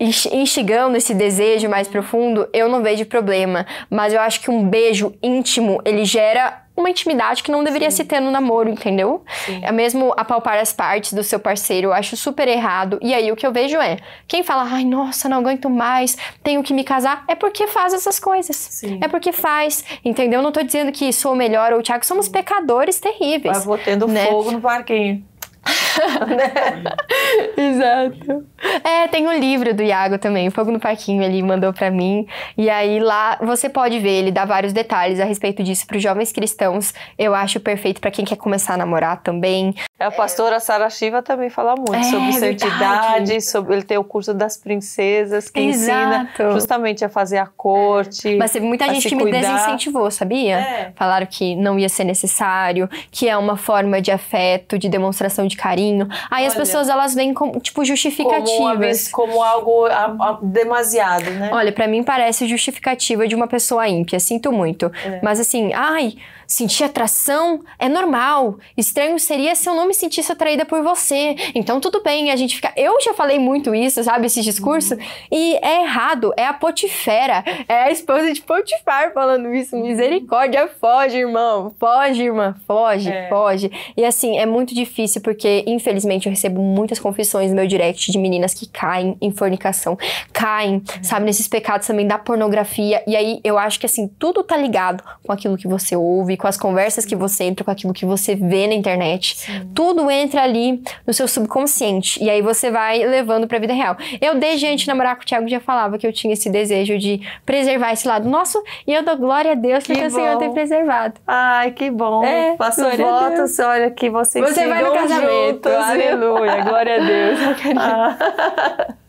instigando esse desejo mais profundo, eu não vejo problema. Mas eu acho que um beijo íntimo, ele gera uma intimidade que não deveria Sim. se ter no namoro, entendeu? Sim. É mesmo apalpar as partes do seu parceiro, eu acho super errado. E aí o que eu vejo é, quem fala, ai, nossa, não aguento mais, tenho que me casar, é porque faz essas coisas. Sim. É porque faz, entendeu? Não tô dizendo que sou melhor ou Thiago, somos pecadores terríveis. Mas vou tendo né? fogo no parquinho. [laughs] Exato. É, tem o um livro do Iago também, Fogo no Parquinho, ele mandou para mim. E aí lá você pode ver, ele dá vários detalhes a respeito disso para os jovens cristãos. Eu acho perfeito para quem quer começar a namorar também. A pastora é. Sara Shiva também fala muito é, sobre é santidade, sobre ele tem o curso das princesas que Exato. ensina justamente a fazer a corte. É. Mas teve muita gente que cuidar. me desincentivou, sabia? É. Falaram que não ia ser necessário, que é uma forma de afeto, de demonstração de carinho. Aí Olha, as pessoas elas vêm com, tipo justificativas. Como, como algo a, a, demasiado, né? Olha, para mim parece justificativa de uma pessoa ímpia, sinto muito. É. Mas assim, ai, Sentir atração é normal. Estranho seria se eu não me sentisse atraída por você. Então tudo bem, a gente fica. Eu já falei muito isso, sabe? Esse discurso. Uhum. E é errado. É a Potifera. É a esposa de Potifar falando isso. Uhum. Misericórdia, foge, irmão. Foge, irmã. Foge, é. foge. E assim, é muito difícil porque, infelizmente, eu recebo muitas confissões no meu direct de meninas que caem em fornicação. Caem, uhum. sabe? Nesses pecados também da pornografia. E aí eu acho que, assim, tudo tá ligado com aquilo que você ouve, com as conversas que você entra, com aquilo que você vê na internet. Sim. Tudo entra ali no seu subconsciente. E aí você vai levando pra vida real. Eu, desde antes de namorar com o Thiago, já falava que eu tinha esse desejo de preservar esse lado nosso. E eu dou glória a Deus que porque o Senhor tem preservado. Ai, que bom. É, Faço votos, olha, que vocês Você vai no casamento. Juntos, aleluia, glória a Deus. Ah. [laughs]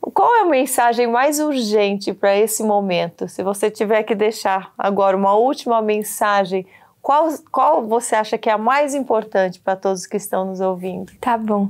Qual é a mensagem mais urgente para esse momento? Se você tiver que deixar agora uma última mensagem, qual, qual você acha que é a mais importante para todos que estão nos ouvindo? Tá bom.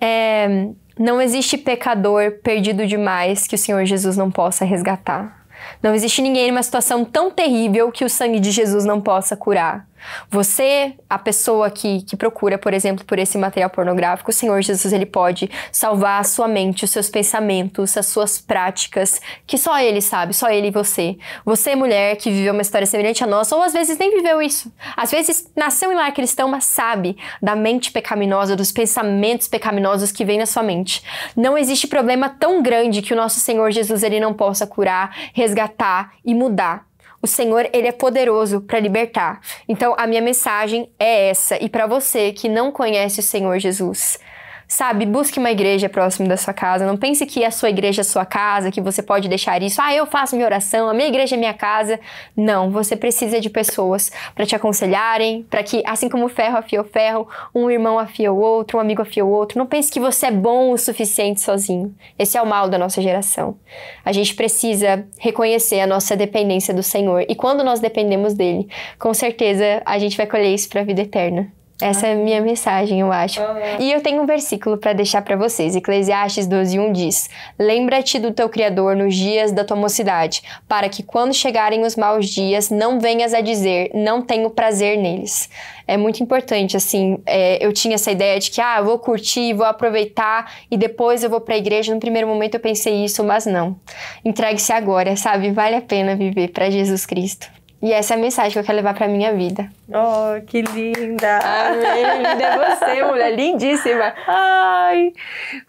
É, não existe pecador perdido demais que o Senhor Jesus não possa resgatar. Não existe ninguém numa situação tão terrível que o sangue de Jesus não possa curar. Você, a pessoa que, que procura, por exemplo, por esse material pornográfico, o Senhor Jesus ele pode salvar a sua mente, os seus pensamentos, as suas práticas, que só ele sabe, só ele e você. Você, mulher, que viveu uma história semelhante à nossa, ou às vezes nem viveu isso. Às vezes nasceu em lar cristão, mas sabe da mente pecaminosa, dos pensamentos pecaminosos que vem na sua mente. Não existe problema tão grande que o nosso Senhor Jesus ele não possa curar, resgatar e mudar. O Senhor, ele é poderoso para libertar. Então a minha mensagem é essa e para você que não conhece o Senhor Jesus, Sabe, busque uma igreja próximo da sua casa. Não pense que a sua igreja é a sua casa, que você pode deixar isso. Ah, eu faço minha oração, a minha igreja é minha casa. Não, você precisa de pessoas para te aconselharem, para que, assim como o ferro afia o ferro, um irmão afia o outro, um amigo afia o outro. Não pense que você é bom o suficiente sozinho. Esse é o mal da nossa geração. A gente precisa reconhecer a nossa dependência do Senhor. E quando nós dependemos dele, com certeza a gente vai colher isso para a vida eterna. Essa é a minha mensagem, eu acho. É? E eu tenho um versículo para deixar para vocês. Eclesiastes 12:1 diz: Lembra-te do teu Criador nos dias da tua mocidade, para que quando chegarem os maus dias, não venhas a dizer: não tenho prazer neles. É muito importante, assim. É, eu tinha essa ideia de que, ah, vou curtir, vou aproveitar e depois eu vou para a igreja. No primeiro momento eu pensei isso, mas não. Entregue-se agora, sabe? Vale a pena viver para Jesus Cristo. E essa é a mensagem que eu quero levar pra minha vida. Oh, que linda! Amém! linda é você, [laughs] mulher, lindíssima! Ai!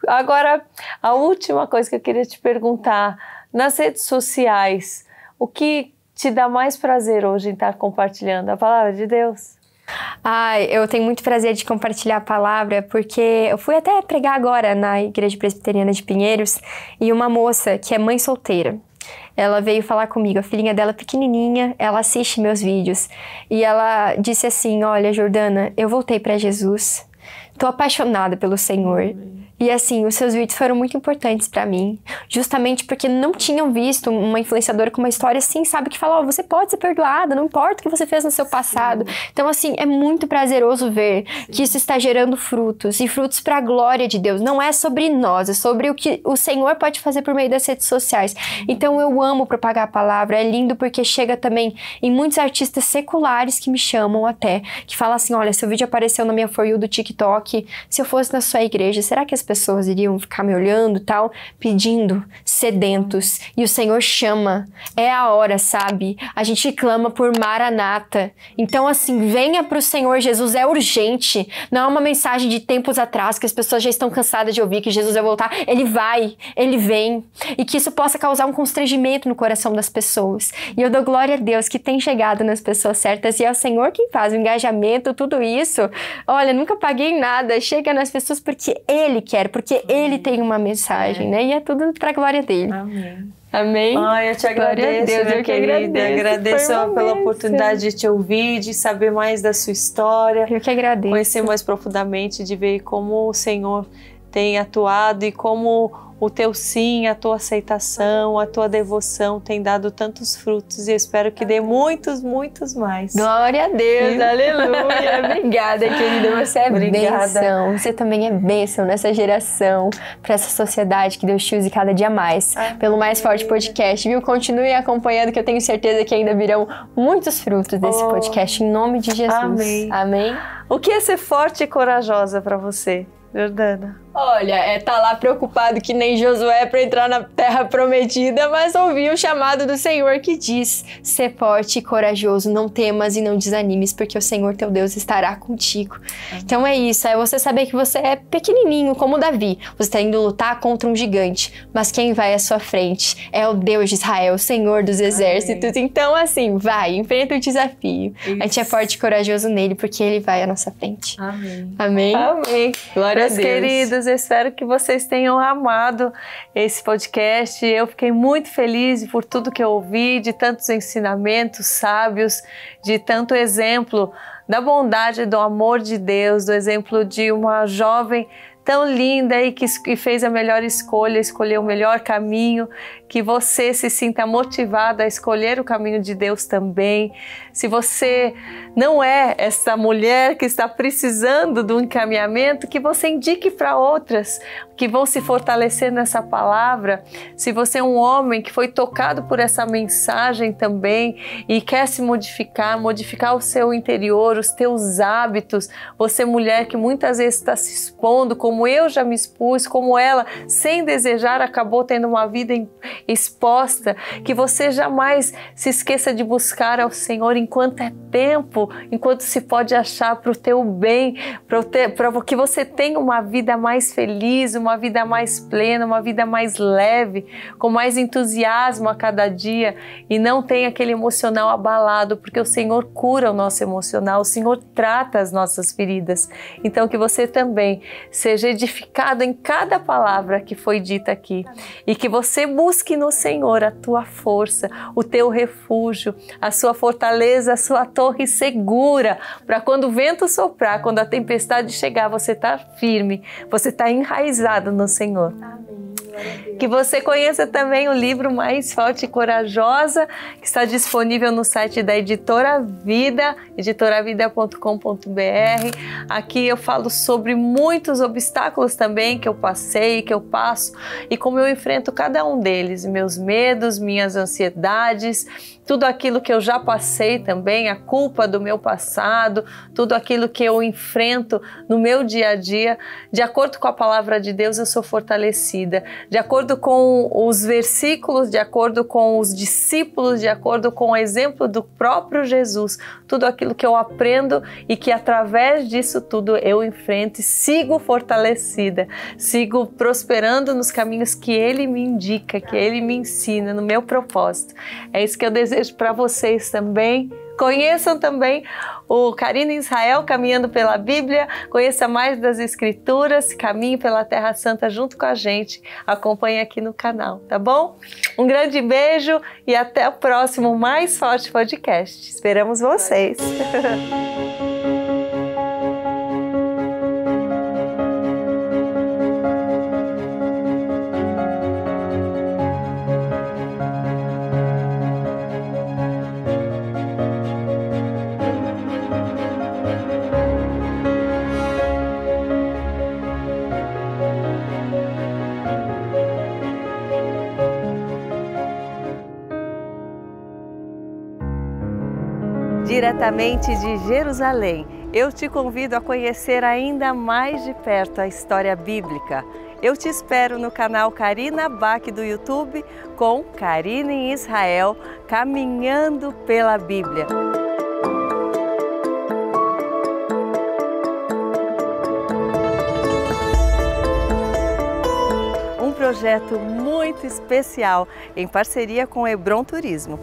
Agora, a última coisa que eu queria te perguntar: nas redes sociais, o que te dá mais prazer hoje em estar compartilhando? A palavra de Deus? Ai, eu tenho muito prazer de compartilhar a palavra, porque eu fui até pregar agora na Igreja Presbiteriana de Pinheiros e uma moça que é mãe solteira ela veio falar comigo. A filhinha dela pequenininha, ela assiste meus vídeos. E ela disse assim: Olha, Jordana, eu voltei para Jesus. Tô apaixonada pelo Senhor. Amém. E assim, os seus vídeos foram muito importantes para mim, justamente porque não tinham visto uma influenciadora com uma história assim, sabe? Que fala: Ó, oh, você pode ser perdoada, não importa o que você fez no seu passado. Sim. Então, assim, é muito prazeroso ver Sim. que isso está gerando frutos e frutos para a glória de Deus. Não é sobre nós, é sobre o que o Senhor pode fazer por meio das redes sociais. Então, eu amo propagar a palavra, é lindo porque chega também em muitos artistas seculares que me chamam até, que falam assim: Olha, seu vídeo apareceu na minha For You do TikTok, se eu fosse na sua igreja, será que as pessoas iriam ficar me olhando tal, pedindo, sedentos. E o Senhor chama, é a hora, sabe? A gente clama por Maranata. Então, assim, venha para o Senhor Jesus, é urgente. Não é uma mensagem de tempos atrás que as pessoas já estão cansadas de ouvir que Jesus vai voltar. Ele vai, ele vem. E que isso possa causar um constrangimento no coração das pessoas. E eu dou glória a Deus que tem chegado nas pessoas certas e é o Senhor quem faz o engajamento, tudo isso. Olha, nunca paguei nada, chega nas pessoas porque Ele que quer, porque Amém. ele tem uma mensagem, é. né? E é tudo para a glória dele. Amém. Amém. Ai, eu te agradeço, Deus, minha eu querida. Agradeço, agradeço pela oportunidade de te ouvir, de saber mais da sua história. Eu que agradeço. Conhecer mais profundamente, de ver como o Senhor tem atuado e como o teu sim, a tua aceitação, a tua devoção tem dado tantos frutos e eu espero que dê muitos, muitos mais. Glória a Deus, aleluia. [laughs] Obrigada, querida. Você é Obrigada. bênção. Você também é bênção nessa geração, para essa sociedade que Deus te use cada dia mais. Ah, Pelo Mais Forte Podcast, viu? Continue acompanhando que eu tenho certeza que ainda virão muitos frutos desse oh. podcast em nome de Jesus. Amém. Amém. O que é ser forte e corajosa para você, Jordana? Olha, é tá lá preocupado que nem Josué para entrar na terra prometida, mas ouviu o chamado do Senhor que diz: "Ser forte e corajoso, não temas e não desanimes, porque o Senhor teu Deus estará contigo". Uhum. Então é isso, é você saber que você é pequenininho como Davi. Você está indo lutar contra um gigante, mas quem vai à sua frente é o Deus de Israel, o Senhor dos exércitos. Amém. Então assim, vai, enfrenta o desafio. Isso. A gente é forte e corajoso nele, porque ele vai à nossa frente. Amém. Amém. Amém. Glória Meus a Deus. queridos eu espero que vocês tenham amado esse podcast. Eu fiquei muito feliz por tudo que eu ouvi, de tantos ensinamentos sábios, de tanto exemplo da bondade, do amor de Deus, do exemplo de uma jovem tão linda e que fez a melhor escolha, escolheu o melhor caminho que você se sinta motivada a escolher o caminho de Deus também. Se você não é essa mulher que está precisando de um encaminhamento, que você indique para outras que vão se fortalecer nessa palavra. Se você é um homem que foi tocado por essa mensagem também e quer se modificar, modificar o seu interior, os teus hábitos, você mulher que muitas vezes está se expondo, como eu já me expus, como ela, sem desejar, acabou tendo uma vida em exposta, que você jamais se esqueça de buscar ao Senhor enquanto é tempo, enquanto se pode achar para o teu bem, para que você tenha uma vida mais feliz, uma vida mais plena, uma vida mais leve, com mais entusiasmo a cada dia e não tenha aquele emocional abalado, porque o Senhor cura o nosso emocional, o Senhor trata as nossas feridas. Então que você também seja edificado em cada palavra que foi dita aqui e que você busque Busque no Senhor a tua força, o teu refúgio, a sua fortaleza, a sua torre segura, para quando o vento soprar, quando a tempestade chegar, você está firme, você está enraizado no Senhor. Amém. Que você conheça também o livro Mais Forte e Corajosa, que está disponível no site da Editora Vida, editoravida.com.br. Aqui eu falo sobre muitos obstáculos também que eu passei, que eu passo e como eu enfrento cada um deles, meus medos, minhas ansiedades tudo aquilo que eu já passei também, a culpa do meu passado, tudo aquilo que eu enfrento no meu dia a dia, de acordo com a palavra de Deus, eu sou fortalecida. De acordo com os versículos, de acordo com os discípulos, de acordo com o exemplo do próprio Jesus, tudo aquilo que eu aprendo e que através disso tudo eu enfrento e sigo fortalecida, sigo prosperando nos caminhos que ele me indica, que ele me ensina, no meu propósito. É isso que eu desejo desejo para vocês também. Conheçam também o Carina Israel Caminhando pela Bíblia, conheça mais das Escrituras, caminhe pela Terra Santa junto com a gente. Acompanhe aqui no canal, tá bom? Um grande beijo e até o próximo Mais Forte Podcast. Esperamos vocês! [laughs] diretamente de Jerusalém. Eu te convido a conhecer ainda mais de perto a história bíblica. Eu te espero no canal Karina Bach do YouTube com Karina em Israel, caminhando pela Bíblia. Um projeto muito especial em parceria com Hebron Turismo.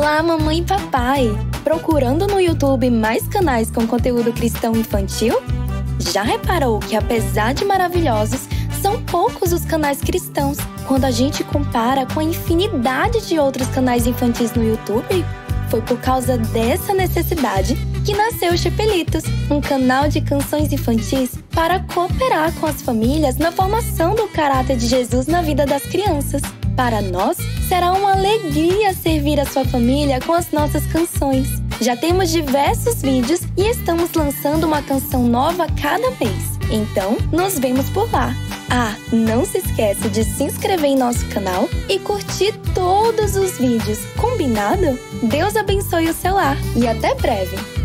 Olá, mamãe e papai! Procurando no YouTube mais canais com conteúdo cristão infantil? Já reparou que, apesar de maravilhosos, são poucos os canais cristãos quando a gente compara com a infinidade de outros canais infantis no YouTube? Foi por causa dessa necessidade que nasceu o Chipelitos, um canal de canções infantis para cooperar com as famílias na formação do caráter de Jesus na vida das crianças. Para nós, será uma alegria servir a sua família com as nossas canções. Já temos diversos vídeos e estamos lançando uma canção nova cada mês. Então, nos vemos por lá. Ah, não se esquece de se inscrever em nosso canal e curtir todos os vídeos, combinado? Deus abençoe o seu lar e até breve!